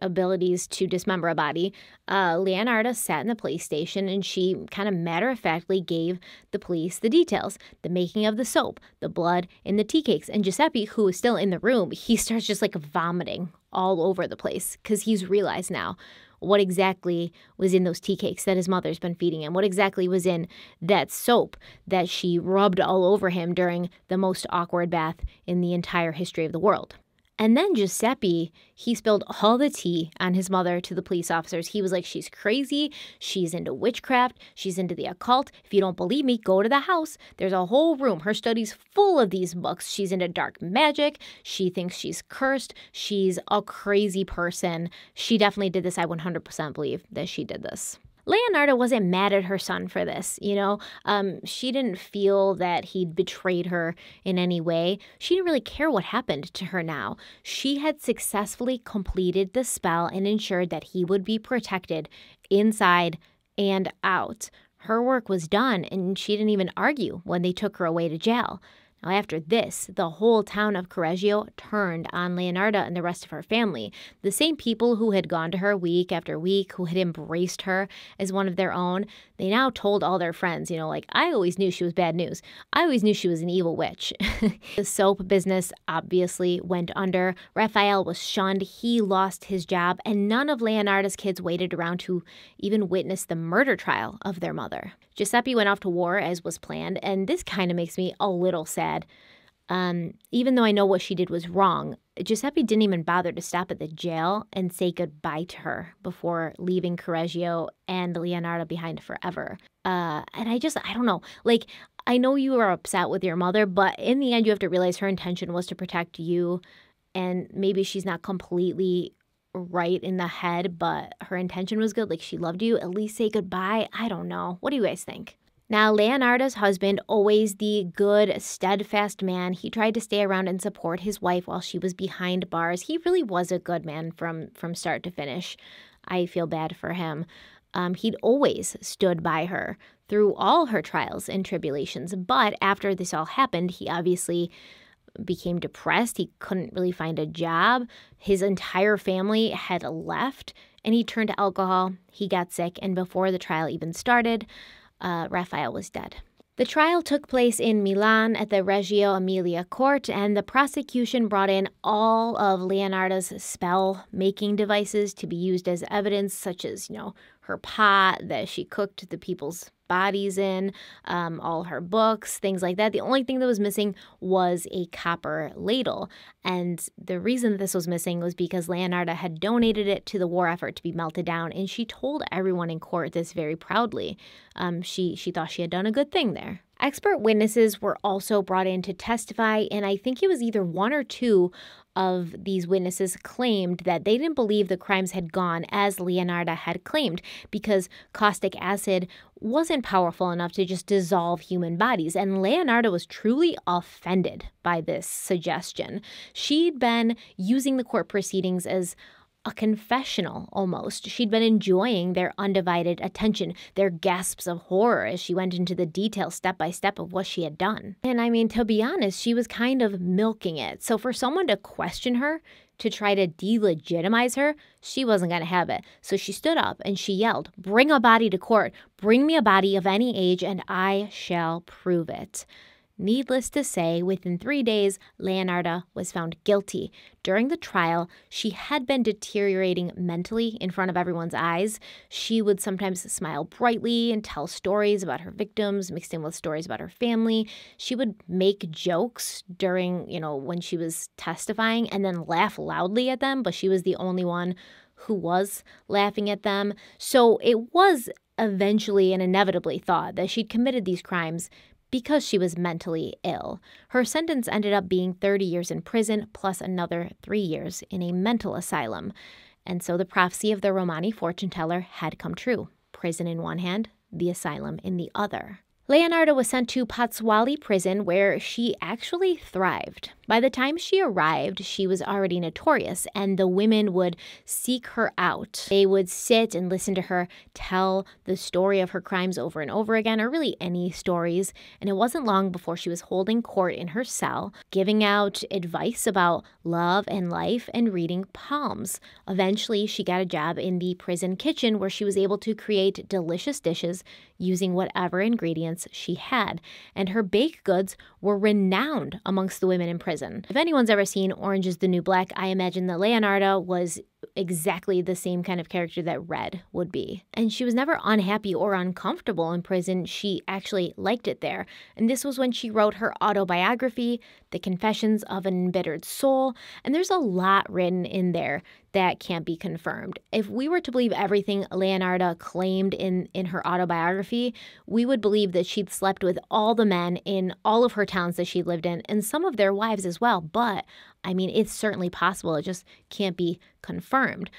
abilities to dismember a body, uh, Leonarda sat in the police station and she kind of matter of factly gave the police the details the making of the soap, the blood, and the tea cakes. And Giuseppe, who was still in the room, he starts just like vomiting all over the place because he's realized now what exactly was in those tea cakes that his mother's been feeding him, what exactly was in that soap that she rubbed all over him during the most awkward bath in the entire history of the world. And then Giuseppe, he spilled all the tea on his mother to the police officers. He was like, She's crazy. She's into witchcraft. She's into the occult. If you don't believe me, go to the house. There's a whole room. Her study's full of these books. She's into dark magic. She thinks she's cursed. She's a crazy person. She definitely did this. I 100% believe that she did this. Leonardo wasn't mad at her son for this, you know? Um, she didn't feel that he'd betrayed her in any way. She didn't really care what happened to her now. She had successfully completed the spell and ensured that he would be protected inside and out. Her work was done, and she didn't even argue when they took her away to jail. Now, after this, the whole town of Correggio turned on Leonarda and the rest of her family. The same people who had gone to her week after week, who had embraced her as one of their own, they now told all their friends, you know, like, I always knew she was bad news. I always knew she was an evil witch. the soap business obviously went under. Raphael was shunned. He lost his job, and none of Leonarda's kids waited around to even witness the murder trial of their mother. Giuseppe went off to war as was planned, and this kind of makes me a little sad bad. Um, even though I know what she did was wrong, Giuseppe didn't even bother to stop at the jail and say goodbye to her before leaving Correggio and Leonardo behind forever. Uh, and I just, I don't know. Like, I know you are upset with your mother, but in the end, you have to realize her intention was to protect you. And maybe she's not completely right in the head, but her intention was good. Like, she loved you. At least say goodbye. I don't know. What do you guys think? Now, Leonardo's husband, always the good, steadfast man, he tried to stay around and support his wife while she was behind bars. He really was a good man from, from start to finish. I feel bad for him. Um, he'd always stood by her through all her trials and tribulations. But after this all happened, he obviously became depressed. He couldn't really find a job. His entire family had left, and he turned to alcohol. He got sick, and before the trial even started, uh, Raphael was dead. The trial took place in Milan at the Reggio Emilia court, and the prosecution brought in all of Leonardo's spell making devices to be used as evidence, such as, you know, her pot that she cooked the people's bodies in, um, all her books, things like that. The only thing that was missing was a copper ladle. And the reason this was missing was because Leonardo had donated it to the war effort to be melted down, and she told everyone in court this very proudly. Um, she, she thought she had done a good thing there. Expert witnesses were also brought in to testify, and I think it was either one or two of these witnesses claimed that they didn't believe the crimes had gone as Leonarda had claimed because caustic acid wasn't powerful enough to just dissolve human bodies. And Leonardo was truly offended by this suggestion. She'd been using the court proceedings as a confessional almost. She'd been enjoying their undivided attention, their gasps of horror as she went into the details step by step of what she had done. And I mean, to be honest, she was kind of milking it. So for someone to question her, to try to delegitimize her, she wasn't going to have it. So she stood up and she yelled, Bring a body to court. Bring me a body of any age, and I shall prove it. Needless to say, within three days, Leonarda was found guilty. During the trial, she had been deteriorating mentally in front of everyone's eyes. She would sometimes smile brightly and tell stories about her victims, mixed in with stories about her family. She would make jokes during, you know, when she was testifying and then laugh loudly at them, but she was the only one who was laughing at them. So it was eventually and inevitably thought that she'd committed these crimes because she was mentally ill. Her sentence ended up being 30 years in prison plus another three years in a mental asylum. And so the prophecy of the Romani fortune teller had come true prison in one hand, the asylum in the other. Leonardo was sent to Pozzuoli prison, where she actually thrived. By the time she arrived, she was already notorious, and the women would seek her out. They would sit and listen to her tell the story of her crimes over and over again, or really any stories. And it wasn't long before she was holding court in her cell, giving out advice about love and life and reading palms. Eventually, she got a job in the prison kitchen where she was able to create delicious dishes using whatever ingredients she had. And her baked goods were renowned amongst the women in prison prison. If anyone's ever seen Orange is the New Black, I imagine that Leonardo was exactly the same kind of character that Red would be. And she was never unhappy or uncomfortable in prison. She actually liked it there. And this was when she wrote her autobiography, The Confessions of an Embittered Soul. And there's a lot written in there that can't be confirmed. If we were to believe everything Leonarda claimed in, in her autobiography, we would believe that she'd slept with all the men in all of her towns that she lived in and some of their wives as well. But I mean, it's certainly possible, it just can't be confirmed.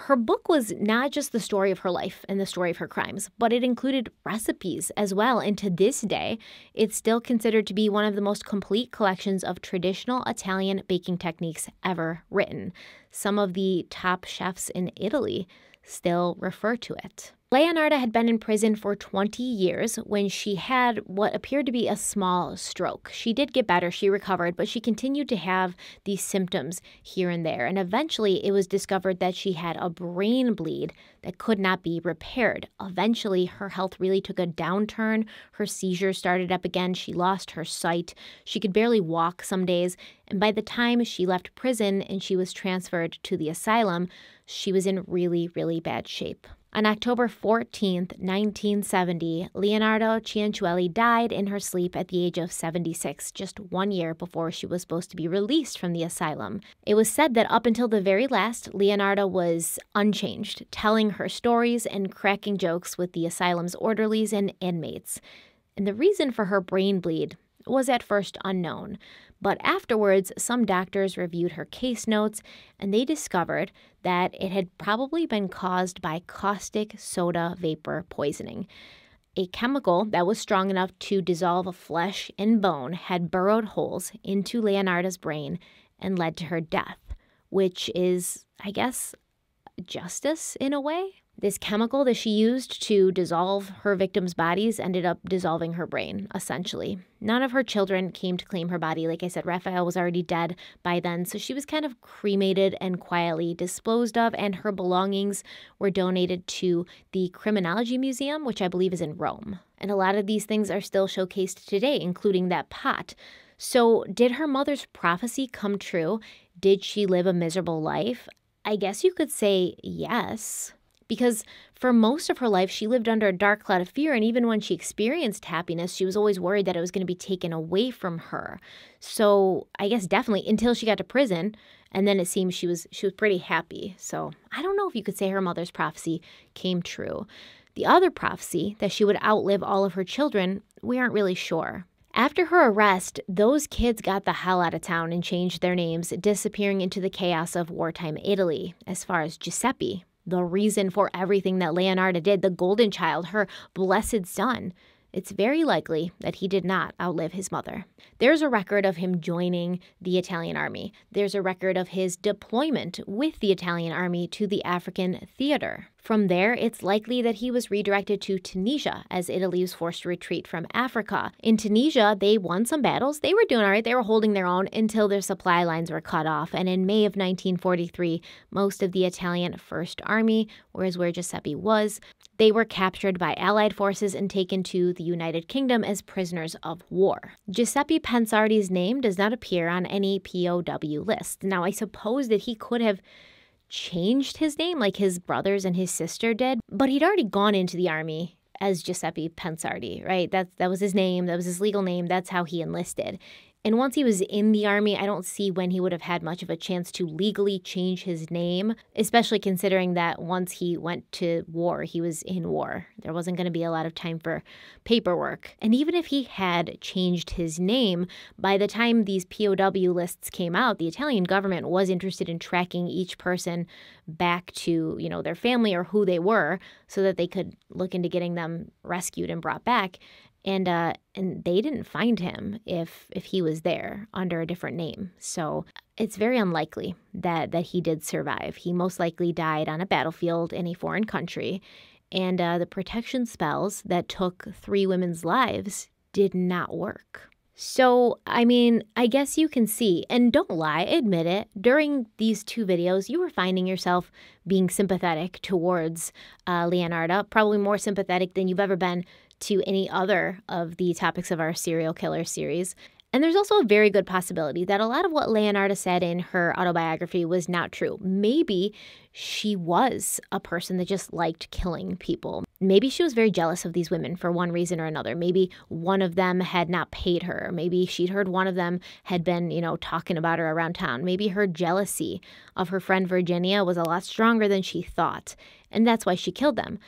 Her book was not just the story of her life and the story of her crimes, but it included recipes as well. And to this day, it's still considered to be one of the most complete collections of traditional Italian baking techniques ever written. Some of the top chefs in Italy still refer to it. Leonarda had been in prison for 20 years when she had what appeared to be a small stroke. She did get better, she recovered, but she continued to have these symptoms here and there. And eventually, it was discovered that she had a brain bleed that could not be repaired. Eventually, her health really took a downturn. Her seizures started up again. She lost her sight. She could barely walk some days. And by the time she left prison and she was transferred to the asylum, she was in really, really bad shape. On October 14, 1970, Leonardo Cianchuelli died in her sleep at the age of 76, just one year before she was supposed to be released from the asylum. It was said that up until the very last, Leonardo was unchanged, telling her stories and cracking jokes with the asylum's orderlies and inmates. And the reason for her brain bleed was at first unknown. But afterwards, some doctors reviewed her case notes and they discovered that it had probably been caused by caustic soda vapor poisoning. A chemical that was strong enough to dissolve flesh and bone had burrowed holes into Leonarda's brain and led to her death, which is, I guess, justice in a way? this chemical that she used to dissolve her victims' bodies ended up dissolving her brain, essentially. None of her children came to claim her body. Like I said, Raphael was already dead by then, so she was kind of cremated and quietly disposed of, and her belongings were donated to the Criminology Museum, which I believe is in Rome. And a lot of these things are still showcased today, including that pot. So, did her mother's prophecy come true? Did she live a miserable life? I guess you could say yes because for most of her life, she lived under a dark cloud of fear. And even when she experienced happiness, she was always worried that it was going to be taken away from her. So I guess definitely until she got to prison. And then it seems she was she was pretty happy. So I don't know if you could say her mother's prophecy came true. The other prophecy that she would outlive all of her children, we aren't really sure. After her arrest, those kids got the hell out of town and changed their names, disappearing into the chaos of wartime Italy, as far as Giuseppe the reason for everything that Leonardo did, the golden child, her blessed son. It's very likely that he did not outlive his mother. There's a record of him joining the Italian army. There's a record of his deployment with the Italian army to the African theater. From there, it's likely that he was redirected to Tunisia as Italy was forced to retreat from Africa. In Tunisia, they won some battles. They were doing all right, they were holding their own until their supply lines were cut off. And in May of 1943, most of the Italian First Army, whereas where Giuseppe was, they were captured by Allied forces and taken to the United Kingdom as prisoners of war. Giuseppe Pensardi's name does not appear on any POW list. Now, I suppose that he could have changed his name like his brothers and his sister did, but he'd already gone into the army as Giuseppe Pensardi, right? That that was his name, that was his legal name, that's how he enlisted. And once he was in the army, I don't see when he would have had much of a chance to legally change his name, especially considering that once he went to war, he was in war. There wasn't going to be a lot of time for paperwork. And even if he had changed his name, by the time these POW lists came out, the Italian government was interested in tracking each person back to, you know, their family or who they were so that they could look into getting them rescued and brought back and uh, and they didn't find him if if he was there under a different name. So it's very unlikely that that he did survive. He most likely died on a battlefield in a foreign country, and uh, the protection spells that took three women's lives did not work. So, I mean, I guess you can see, and don't lie, admit it, during these two videos, you were finding yourself being sympathetic towards uh, probably more sympathetic than you've ever been to any other of the topics of our serial killer series. And there's also a very good possibility that a lot of what Leonardo said in her autobiography was not true. Maybe she was a person that just liked killing people. Maybe she was very jealous of these women for one reason or another. Maybe one of them had not paid her. Maybe she'd heard one of them had been, you know, talking about her around town. Maybe her jealousy of her friend Virginia was a lot stronger than she thought. And that's why she killed them.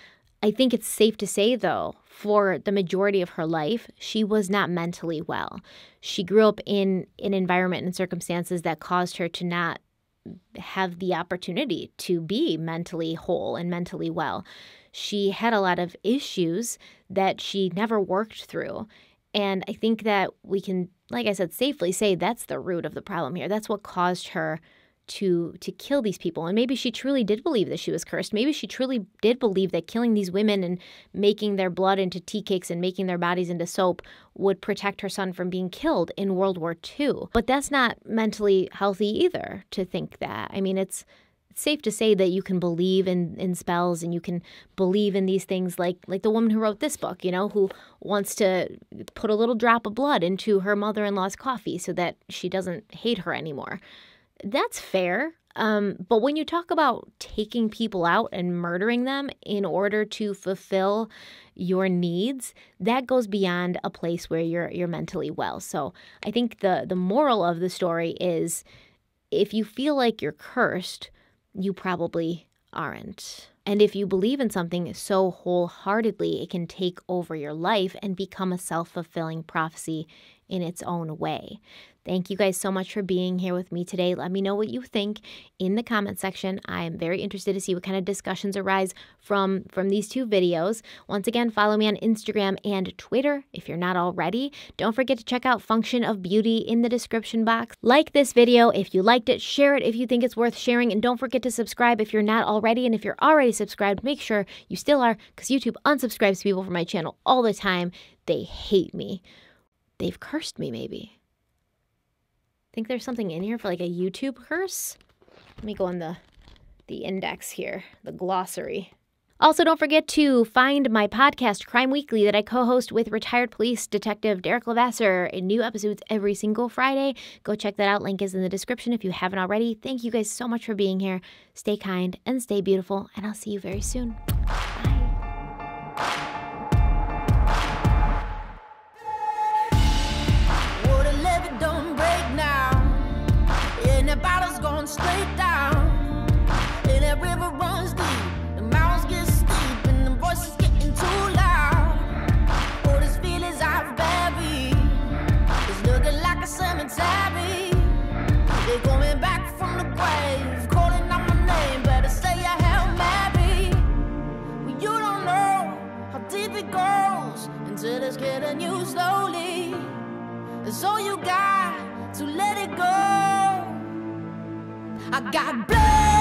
I think it's safe to say, though, for the majority of her life, she was not mentally well. She grew up in an environment and circumstances that caused her to not have the opportunity to be mentally whole and mentally well. She had a lot of issues that she never worked through. And I think that we can, like I said, safely say that's the root of the problem here. That's what caused her to to kill these people and maybe she truly did believe that she was cursed maybe she truly did believe that killing these women and making their blood into tea cakes and making their bodies into soap would protect her son from being killed in World War II but that's not mentally healthy either to think that i mean it's safe to say that you can believe in, in spells and you can believe in these things like like the woman who wrote this book, you know, who wants to put a little drop of blood into her mother-in-law's coffee so that she doesn't hate her anymore that's fair. Um, but when you talk about taking people out and murdering them in order to fulfill your needs, that goes beyond a place where you're you're mentally well. So I think the the moral of the story is, if you feel like you're cursed, you probably aren't. And if you believe in something so wholeheartedly, it can take over your life and become a self fulfilling prophecy in its own way. Thank you guys so much for being here with me today. Let me know what you think in the comment section. I am very interested to see what kind of discussions arise from from these two videos. Once again, follow me on Instagram and Twitter if you're not already. Don't forget to check out Function of Beauty in the description box. Like this video if you liked it, share it if you think it's worth sharing, and don't forget to subscribe if you're not already. And if you're already subscribed, make sure you still are because YouTube unsubscribes people from my channel all the time. They hate me. They've cursed me, maybe think there's something in here for like a YouTube curse. Let me go on the, the index here, the glossary. Also, don't forget to find my podcast, Crime Weekly, that I co host with retired police detective Derek Lavasser. in new episodes every single Friday. Go check that out. Link is in the description if you haven't already. Thank you guys so much for being here. Stay kind and stay beautiful, and I'll see you very soon. Bye. straight down. And that river runs deep, the mountains get steep, and the voices getting too loud. All these feelings I've buried is looking like a cemetery. They're going back from the grave, calling out my name. Better say i Hail Mary. Well, you don't know how deep it goes until it's getting you slowly. It's all you got. I got blood.